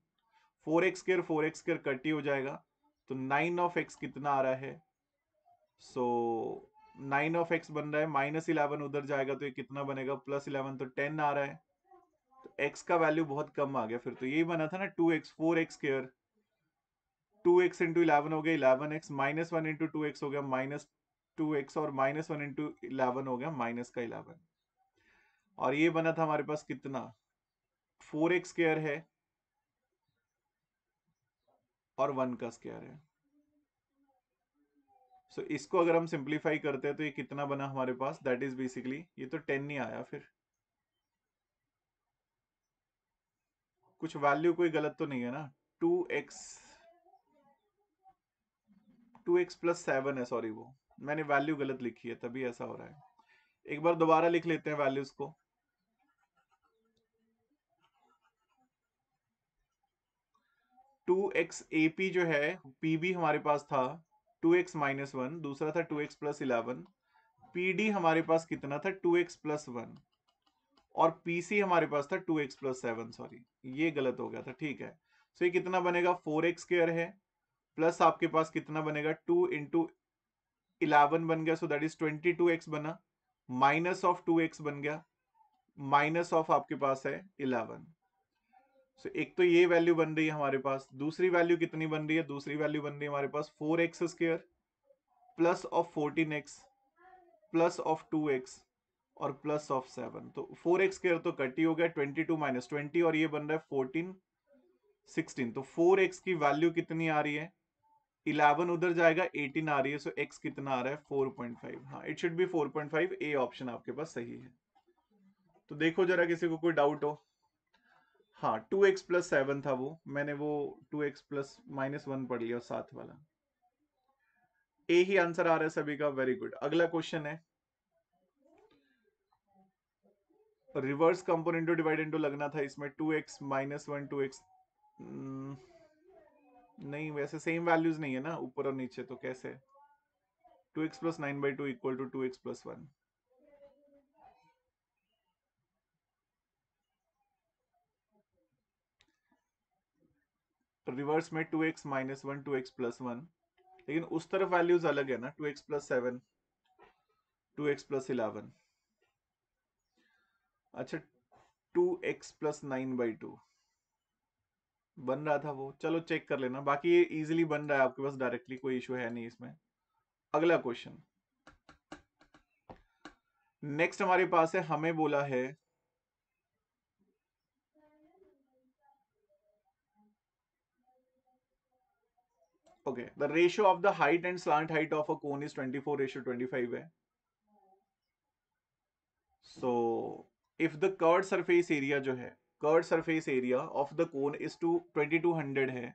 four x square four x square cut ही हो जाएगा तो नाइन ऑफ एक्स कितना आ रहा है so so, nine of x बन रहा है माइनस इलेवन उधर जाएगा तो ये कितना बनेगा प्लस इलेवन तो टेन आ रहा है तो एक्स का वैल्यू बहुत कम आ गया फिर तो यही बना था ना two x four x square two x into eleven हो गया eleven x minus one into two x हो गया माइनस टू एक्स और माइनस वन इंटू इलेवन हो गया माइनस का इलेवन और ये बना था हमारे पास कितना फोर एक्स स्केयर है और वन का स्केयर है सो so, इसको अगर हम सिंप्लीफाई करते हैं तो ये कितना बना हमारे पास दैट इज बेसिकली ये तो टेन नहीं आया फिर कुछ वैल्यू कोई गलत तो नहीं है ना two x two x plus seven है सॉरी वो मैंने वैल्यू गलत लिखी है तभी ऐसा हो रहा है एक बार दोबारा लिख लेते हैं वैल्यूज को टू एक्स ए पी जो है पी हमारे पास था टू एक्स माइनस वन दूसरा था two x plus eleven PD हमारे पास कितना था टू एक्स प्लस वन और पीसी हमारे पास था two x plus seven sorry ये गलत हो गया था ठीक है सो तो ये कितना बनेगा फोर एक्स स्केयर है प्लस आपके पास कितना बनेगा टू इंटू इलेवन बन गया so that is twenty two x बना माइनस ऑफ टू एक्स बन गया माइनस ऑफ आपके पास है इलेवन सो so, एक तो ये वैल्यू बन रही है हमारे पास दूसरी वैल्यू कितनी बन रही है दूसरी वैल्यू बन रही है हमारे पास four x square plus of fourteen x plus of two x और प्लस ऑफ सेवन तो फोर एक्स स्केयर तो कट ही हो गया ट्वेंटी टू माइनस ट्वेंटी और ये बन रहा है फोर्टीन सिक्सटीन तो फोर एक्स की वैल्यू कितनी आ रही है इलेवन उधर जाएगा एटीन आ रही है सो so एक्स कितना आ रहा है फोर पॉइंट फाइव हाँ it should be four point five A option आपके पास सही है तो देखो जरा किसी को कोई डाउट हो हाँ टू एक्स प्लस सेवन था वो मैंने वो two x plus minus one पढ़ लिया साथ वाला ए ही आंसर आ रहा है सभी का वेरी गुड अगला क्वेश्चन है रिवर्स कंपोनेंट डिवाइड इंटू लगना था इसमें two x minus one two x नहीं वैसे सेम वैल्यूज नहीं है ना ऊपर और नीचे तो कैसे two x plus nine by two equal to two x plus one तो रिवर्स में two x minus one two x plus one लेकिन उस तरफ वैल्यूज अलग है ना two x plus seven two x plus eleven अच्छा two x plus nine by two बन रहा था वो चलो चेक कर लेना बाकी ये इजिली बन रहा है आपके पास डायरेक्टली कोई इश्यू है नहीं इसमें अगला क्वेश्चन नेक्स्ट हमारे पास है हमें बोला है okay the ratio of the height and slant height of a cone is 24 ratio twenty है so if the curved surface area जो है curved surface area of the cone is two twenty two hundred है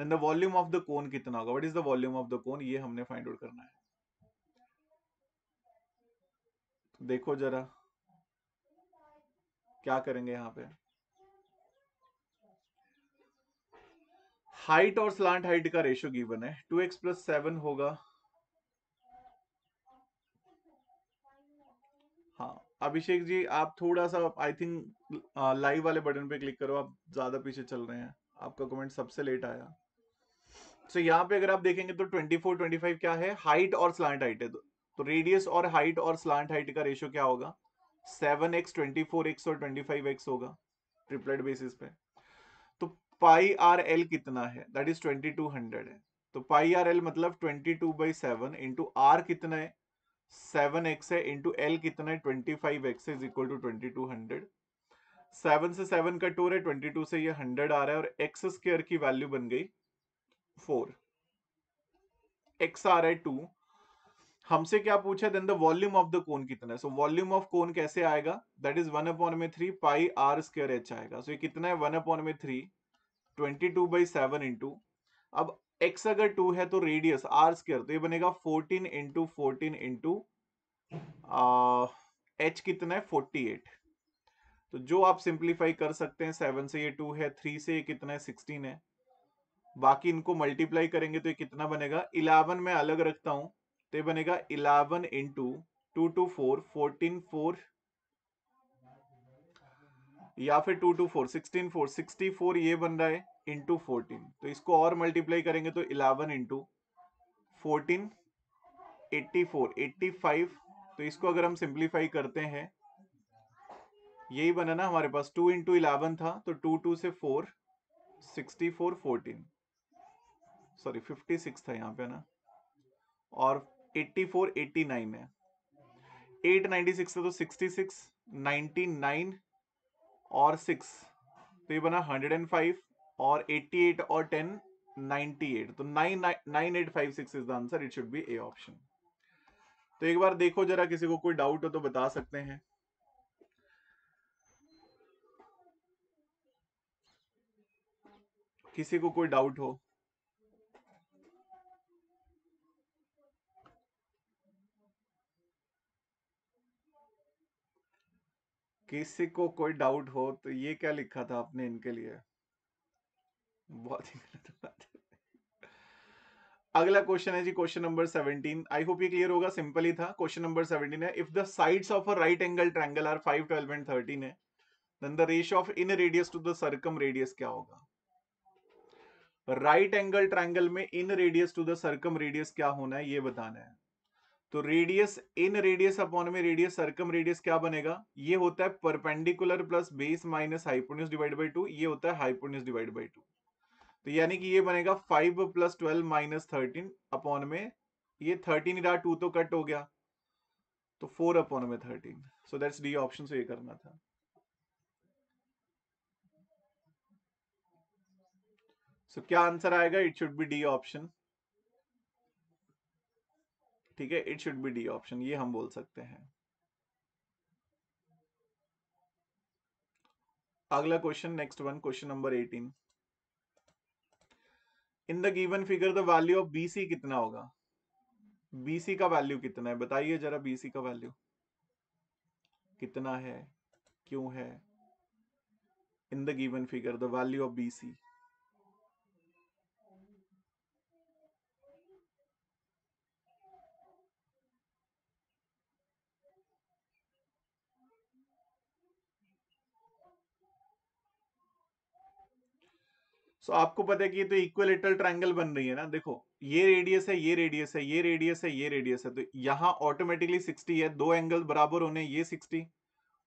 then the volume of the cone कितना होगा what is the volume of the cone ये हमने फाइंड आउट करना है तो देखो जरा क्या करेंगे यहां पे हाइट और स्लांट हाइट का रेशियो गिवन है टू एक्स प्लस सेवन होगा हाँ अभिषेक जी आप थोड़ा सा आई थिंक लाइव वाले बटन पे क्लिक करो आप ज्यादा पीछे चल रहे हैं आपका कमेंट सबसे लेट आया सो so, यहाँ पे अगर आप देखेंगे तो 24 25 क्या है हाइट और स्लांट हाइट है तो, रेडियस तो और हाइट और स्लांट हाइट का रेशियो क्या होगा seven x twenty four x और ट्वेंटी फाइव एक्स होगा ट्रिपलेट बेसिस पे पाई आर एल कितना है that is twenty two hundred है तो पाई आर एल मतलब twenty two by seven into r कितना है सेवन एक्स है इंटू एल कितना है twenty five x is equal to twenty two hundred seven से सेवन का टूर है ट्वेंटी टू से ये हंड्रेड आ रहा है और एक्स स्क्र की वैल्यू बन गई फोर एक्स आ रहा है टू हमसे क्या पूछा then the volume of the cone कितना है सो वॉल्यूम ऑफ कोन कैसे आएगा दैट इज वन अपॉन में three pi r square h आएगा सो so, ये कितना है वन अपॉन में three twenty two by seven into अब एक्स अगर टू है तो रेडियस आर स्क्र तो ये बनेगा fourteen into fourteen into h कितना है फोर्टी एट तो जो आप सिंप्लीफाई कर सकते हैं सेवन से ये टू है थ्री से ये कितना है सिक्सटीन है बाकी इनको मल्टीप्लाई करेंगे तो ये कितना बनेगा इलेवन में अलग रखता हूं तो ये बनेगा eleven into two two four fourteen four या फिर two two four sixteen four sixty four ये बन रहा है इंटू फोर्टीन तो इसको और मल्टीप्लाई करेंगे तो eleven into fourteen eighty four eighty five तो इसको अगर हम सिंप्लीफाई करते हैं यही बना ना हमारे पास टू इंटू इलेवन था तो टू टू से four sixty four fourteen sorry fifty six था यहाँ पे ना और एट्टी फोर एट्टी नाइन है एट नाइन्टी सिक्स था तो सिक्सटी सिक्स नाइन्टी नाइन और सिक्स तो ये बना हंड्रेड एंड फाइव और एट्टी एट और टेन नाइनटी एट तो nine nine eight five six is the answer it should be A option तो एक बार देखो जरा किसी को कोई डाउट हो तो बता सकते हैं किसी को कोई डाउट हो किसी को कोई डाउट हो तो ये क्या लिखा था आपने इनके लिए बहुत ही गलत बात है अगला क्वेश्चन है जी क्वेश्चन नंबर 17 आई होप ये क्लियर होगा सिंपल ही था क्वेश्चन नंबर 17 है if the sides of a right angle triangle are 5 12 and 13 है then the ratio of in radius to the circum radius क्या होगा राइट एंगल ट्रायंगल में in radius to the circum radius क्या होना है ये बताना है तो रेडियस इन रेडियस अपॉन में रेडियस सर्कम रेडियस क्या बनेगा ये होता है perpendicular plus base minus hypotenuse divide by two ये होता है हाइपोनियस डिवाइड बाई टू तो यानी कि ये बनेगा five plus twelve minus thirteen upon में ये थर्टीन इरा टू तो कट हो गया तो फोर अपॉन में thirteen so that's D option से ये करना था सो so, क्या आंसर आएगा it should be D option ठीक है it should be D option ये हम बोल सकते हैं अगला question next one question number eighteen in the given figure the value of BC कितना होगा बीसी का वैल्यू कितना है बताइए जरा बीसी का वैल्यू कितना है क्यों है in the given figure the value of BC so so, आपको पता है कि ये तो इक्वेलेटल ट्राइंगल बन रही है ना देखो ये रेडियस है ये रेडियस है ये रेडियस है ये रेडियस है तो यहाँ ऑटोमेटिकली 60 है दो एंगल बराबर होने ये 60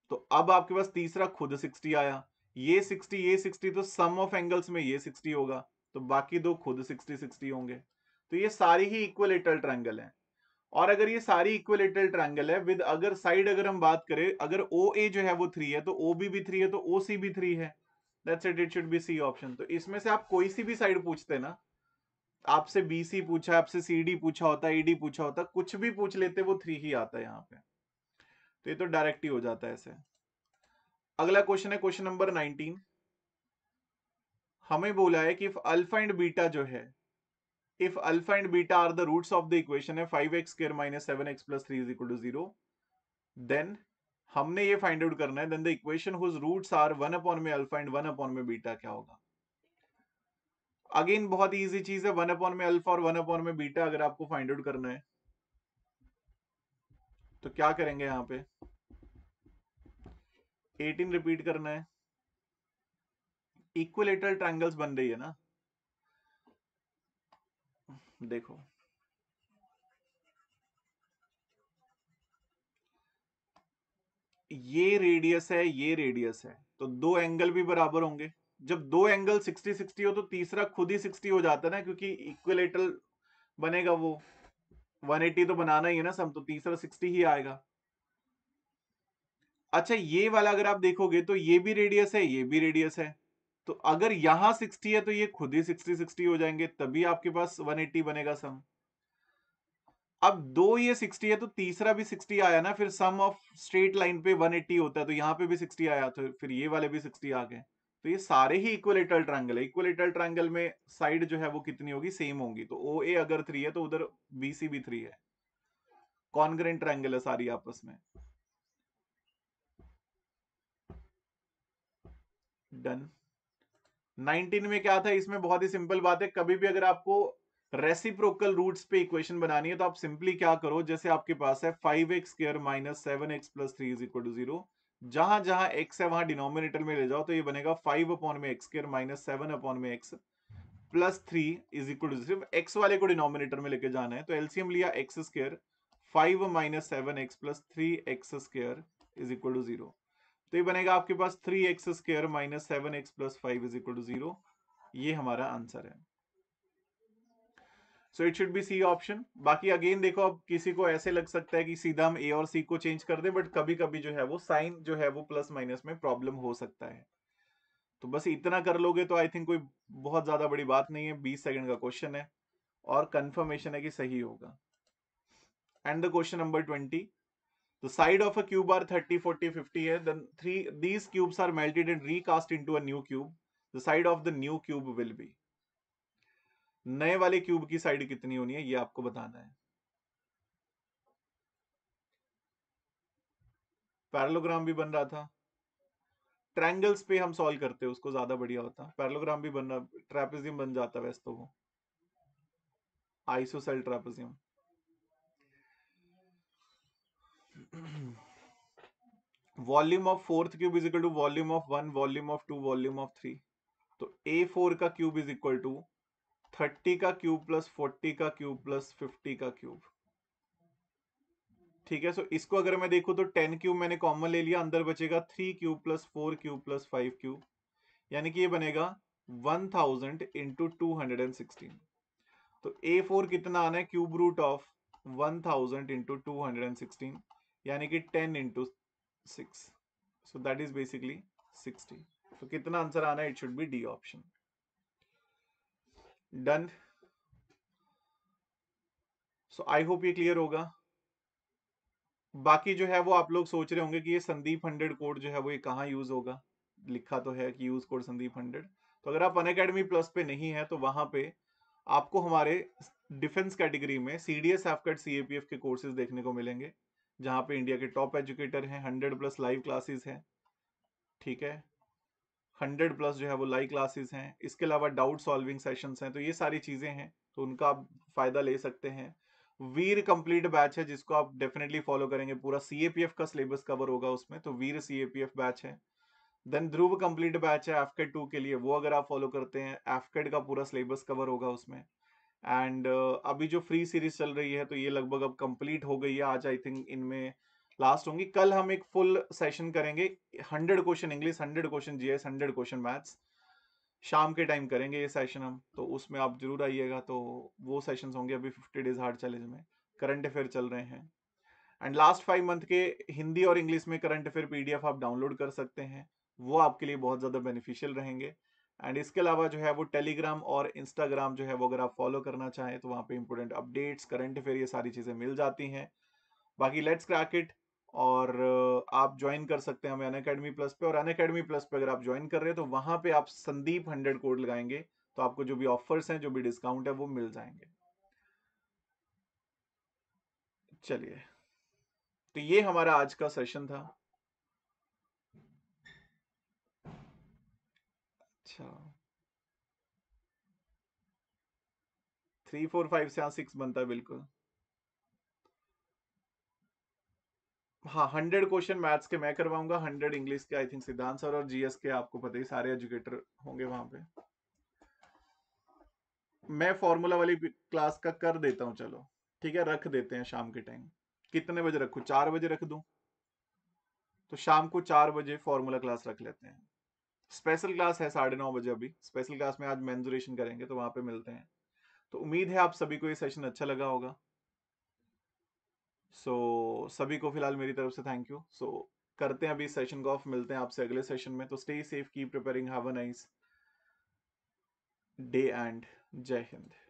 तो अब आपके पास तीसरा खुद 60 आया ये 60 ये 60 तो सम ऑफ एंगल्स में ये 60 होगा तो बाकी दो खुद 60 60 होंगे तो ये सारी ही इक्वेलेटल ट्राइंगल है और अगर ये सारी इक्वेलेटल ट्राइंगल है विद अगर साइड अगर हम बात करें अगर ओ ए जो है वो थ्री है तो ओ बी भी थ्री है तो ओ सी भी थ्री है that's it it should be C option तो इसमें से आप कोई सी भी साइड पूछते ना आपसे बी सी पूछा आपसे सी डी पूछा होता ईडी e, पूछा होता कुछ भी पूछ लेते वो थ्री ही आता है यहाँ पे तो ये तो डायरेक्ट ही हो जाता है ऐसे अगला क्वेश्चन है क्वेश्चन नंबर नाइनटीन हमें बोला है कि इफ अल्फा एंड बीटा जो है if alpha and beta are the roots of the equation है five x square seven x plus three is equal to zero then हमने ये फाइंड आउट करना है then the equation whose roots are one upon में अल्फा एंड वन अपॉन में बीटा क्या होगा अगेन बहुत इजी चीज है वन अपॉन में अल्फा और वन अपॉन में बीटा अगर आपको फाइंड आउट करना है तो क्या करेंगे यहां पे 18 रिपीट करना है इक्वलेटर ट्रायंगल्स बन रही है ना देखो ये रेडियस है ये रेडियस है तो दो एंगल भी बराबर होंगे जब दो एंगल 60 60 हो तो तीसरा खुद ही 60 हो जाता है ना क्योंकि इक्विलेटरल बनेगा वो 180 तो बनाना ही है ना सम तो तीसरा 60 ही आएगा अच्छा ये वाला अगर आप देखोगे तो ये भी रेडियस है ये भी रेडियस है तो अगर यहां 60 है तो ये खुद ही 60 60 हो जाएंगे तभी आपके पास 180 बनेगा सम अब दो ये 60 है तो तीसरा भी 60 आया ना फिर सम ऑफ स्ट्रेट लाइन पे 180 होता है तो यहाँ पे भी 60 आया तो फिर ये वाले भी 60 आ गए तो ये सारे ही इक्वलेटरल ट्रायंगल है इक्वलेटरल ट्रायंगल में साइड जो है वो कितनी होगी सेम होगी तो ओ ए अगर थ्री है तो उधर बी सी भी थ्री है कॉन्ग्रेंट ट्रायंगल है सारी आपस में डन 19 में क्या था इसमें बहुत ही सिंपल बात है कभी भी अगर आपको रेसिप्रोकल रूट्स पे इक्वेशन बनानी है तो आप सिंपली क्या करो जैसे आपके पास है five x square minus seven x plus three is equal to zero जहां जहां एक्स है वहां डिनोमिनेटर में ले जाओ तो ये बनेगा फाइव अपॉन में x square minus seven upon में x plus three is equal to सिर्फ एक्स वाले को डिनोमिनेटर में लेके जाना है तो एलसीएम लिया x square five minus seven x plus three x square is equal to zero तो ये बनेगा आपके पास three x square minus seven x plus five is equal to zero ये हमारा आंसर है so it should be C option बाकी अगेन देखो अब किसी को ऐसे लग सकता है कि सीधा हम ए और सी को चेंज कर दें बट कभी कभी जो है वो साइन जो है वो प्लस माइनस में प्रॉब्लम हो सकता है तो बस इतना कर लोगे तो आई थिंक कोई बहुत ज्यादा बड़ी बात नहीं है बीस सेकेंड का क्वेश्चन है और कंफर्मेशन है कि सही होगा and the question number twenty The side of a cube are thirty forty fifty है Then three these cubes are melted and recast into a new cube. The side of the new cube will be. नए वाले क्यूब की साइड कितनी होनी है ये आपको बताना है पैरलोग्राम भी बन रहा था ट्रैंगल्स पे हम सॉल्व करते उसको ज्यादा बढ़िया होता पैरलोग्राम भी बन रहा ट्रेपेजियम बन जाता वैसे तो वो isosceles trapezium volume of fourth cube is equal to volume of one volume of two volume of three तो ए फोर का cube is equal to thirty का क्यूब प्लस फोर्टी का क्यूब प्लस फिफ्टी का क्यूब ठीक है सो इसको अगर मैं देखू तो टेन क्यूब मैंने कॉमन ले लिया अंदर बचेगा three cube plus four cube plus five cube यानी कि ये बनेगा one thousand into two hundred and sixteen तो ए फोर कितना आना है cube root of one thousand into two hundred and sixteen यानी कि ten into six so that is basically sixty तो कितना आंसर आना है it should be D option done so I hope ये क्लियर होगा बाकी जो है वो आप लोग सोच रहे होंगे कि ये संदीप हंड्रेड कोड जो है वो ये कहाँ यूज होगा लिखा तो है कि यूज कोड संदीप हंड्रेड तो अगर आप अन अकेडमी प्लस पे नहीं है तो वहां पे आपको हमारे डिफेंस कैटेगरी में C D S AFCAT C A P F के कोर्सेज देखने को मिलेंगे जहाँ पे इंडिया के टॉप एजुकेटर हैं हंड्रेड प्लस लाइव क्लासेस हैं ठीक है हंड्रेड प्लस जो है वो लाइव क्लासेस हैं इसके अलावा डाउट सॉल्विंग सेशंस हैं तो ये सारी चीज़ें हैं तो उनका आप फ़ायदा ले सकते हैं वीर कंप्लीट बैच है जिसको आप डेफिनेटली फॉलो करेंगे पूरा सीएपीएफ का सिलेबस कवर होगा उसमें तो वीर सीएपीएफ बैच है देन ध्रुव कंप्लीट बैच है एफकेट टू के लिए वो अगर आप फॉलो करते हैं एफकेट का पूरा सिलेबस कवर होगा उसमें एंड uh, अभी जो फ्री सीरीज चल रही है तो ये लगभग अब कंप्लीट हो गई है आज आई थिंक इनमें लास्ट होंगी कल हम एक फुल सेशन करेंगे hundred question English hundred question GS hundred question maths शाम के टाइम करेंगे ये सेशन हम तो उसमें आप जरूर आइएगा तो वो सेशन होंगे अभी फिफ्टी डेज हार्ड चैलेंज में करंट अफेयर चल रहे हैं एंड लास्ट फाइव मंथ के हिंदी और इंग्लिश में करंट अफेयर पीडीएफ आप डाउनलोड कर सकते हैं वो आपके लिए बहुत ज़्यादा बेनिफिशियल रहेंगे एंड इसके अलावा जो है वो टेलीग्राम और इंस्टाग्राम जो है वो अगर आप फॉलो करना चाहें तो वहां पे इंपोर्टेंट अपडेट्स करंट अफेयर ये सारी चीज़ें मिल जाती हैं बाकी लेट्स क्रैक इट और आप ज्वाइन कर सकते हैं हमें अन अकेडमी प्लस पे और अन अकेडमी प्लस पे अगर आप ज्वाइन कर रहे हैं तो वहां पे आप संदीप हंड्रेड कोड लगाएंगे तो आपको जो भी ऑफर्स हैं जो भी डिस्काउंट है वो मिल जाएंगे चलिए तो ये हमारा आज का सेशन था अच्छा थ्री फोर फाइव से यहां सिक्स बनता है बिल्कुल हाँ हंड्रेड क्वेश्चन मैथ्स के मैं करवाऊंगा हंड्रेड इंग्लिश के आई थिंक सिद्धांत सर और जीएस के आपको पता ही सारे एजुकेटर होंगे वहां पे मैं फॉर्मूला वाली क्लास का कर देता हूँ चलो ठीक है रख देते हैं शाम के टाइम कितने बजे रखू चार बजे रख दू तो शाम को चार बजे फॉर्मूला क्लास रख लेते हैं स्पेशल क्लास है साढ़े नौ बजे अभी स्पेशल क्लास में आज मेन्जुरेशन करेंगे तो वहां पे मिलते हैं तो उम्मीद है आप सभी को ये सेशन अच्छा लगा होगा सो so, सभी को फिलहाल मेरी तरफ से थैंक यू सो करते हैं अभी सेशन को ऑफ मिलते हैं आपसे अगले सेशन में तो stay safe keep preparing have a nice day and Jai Hind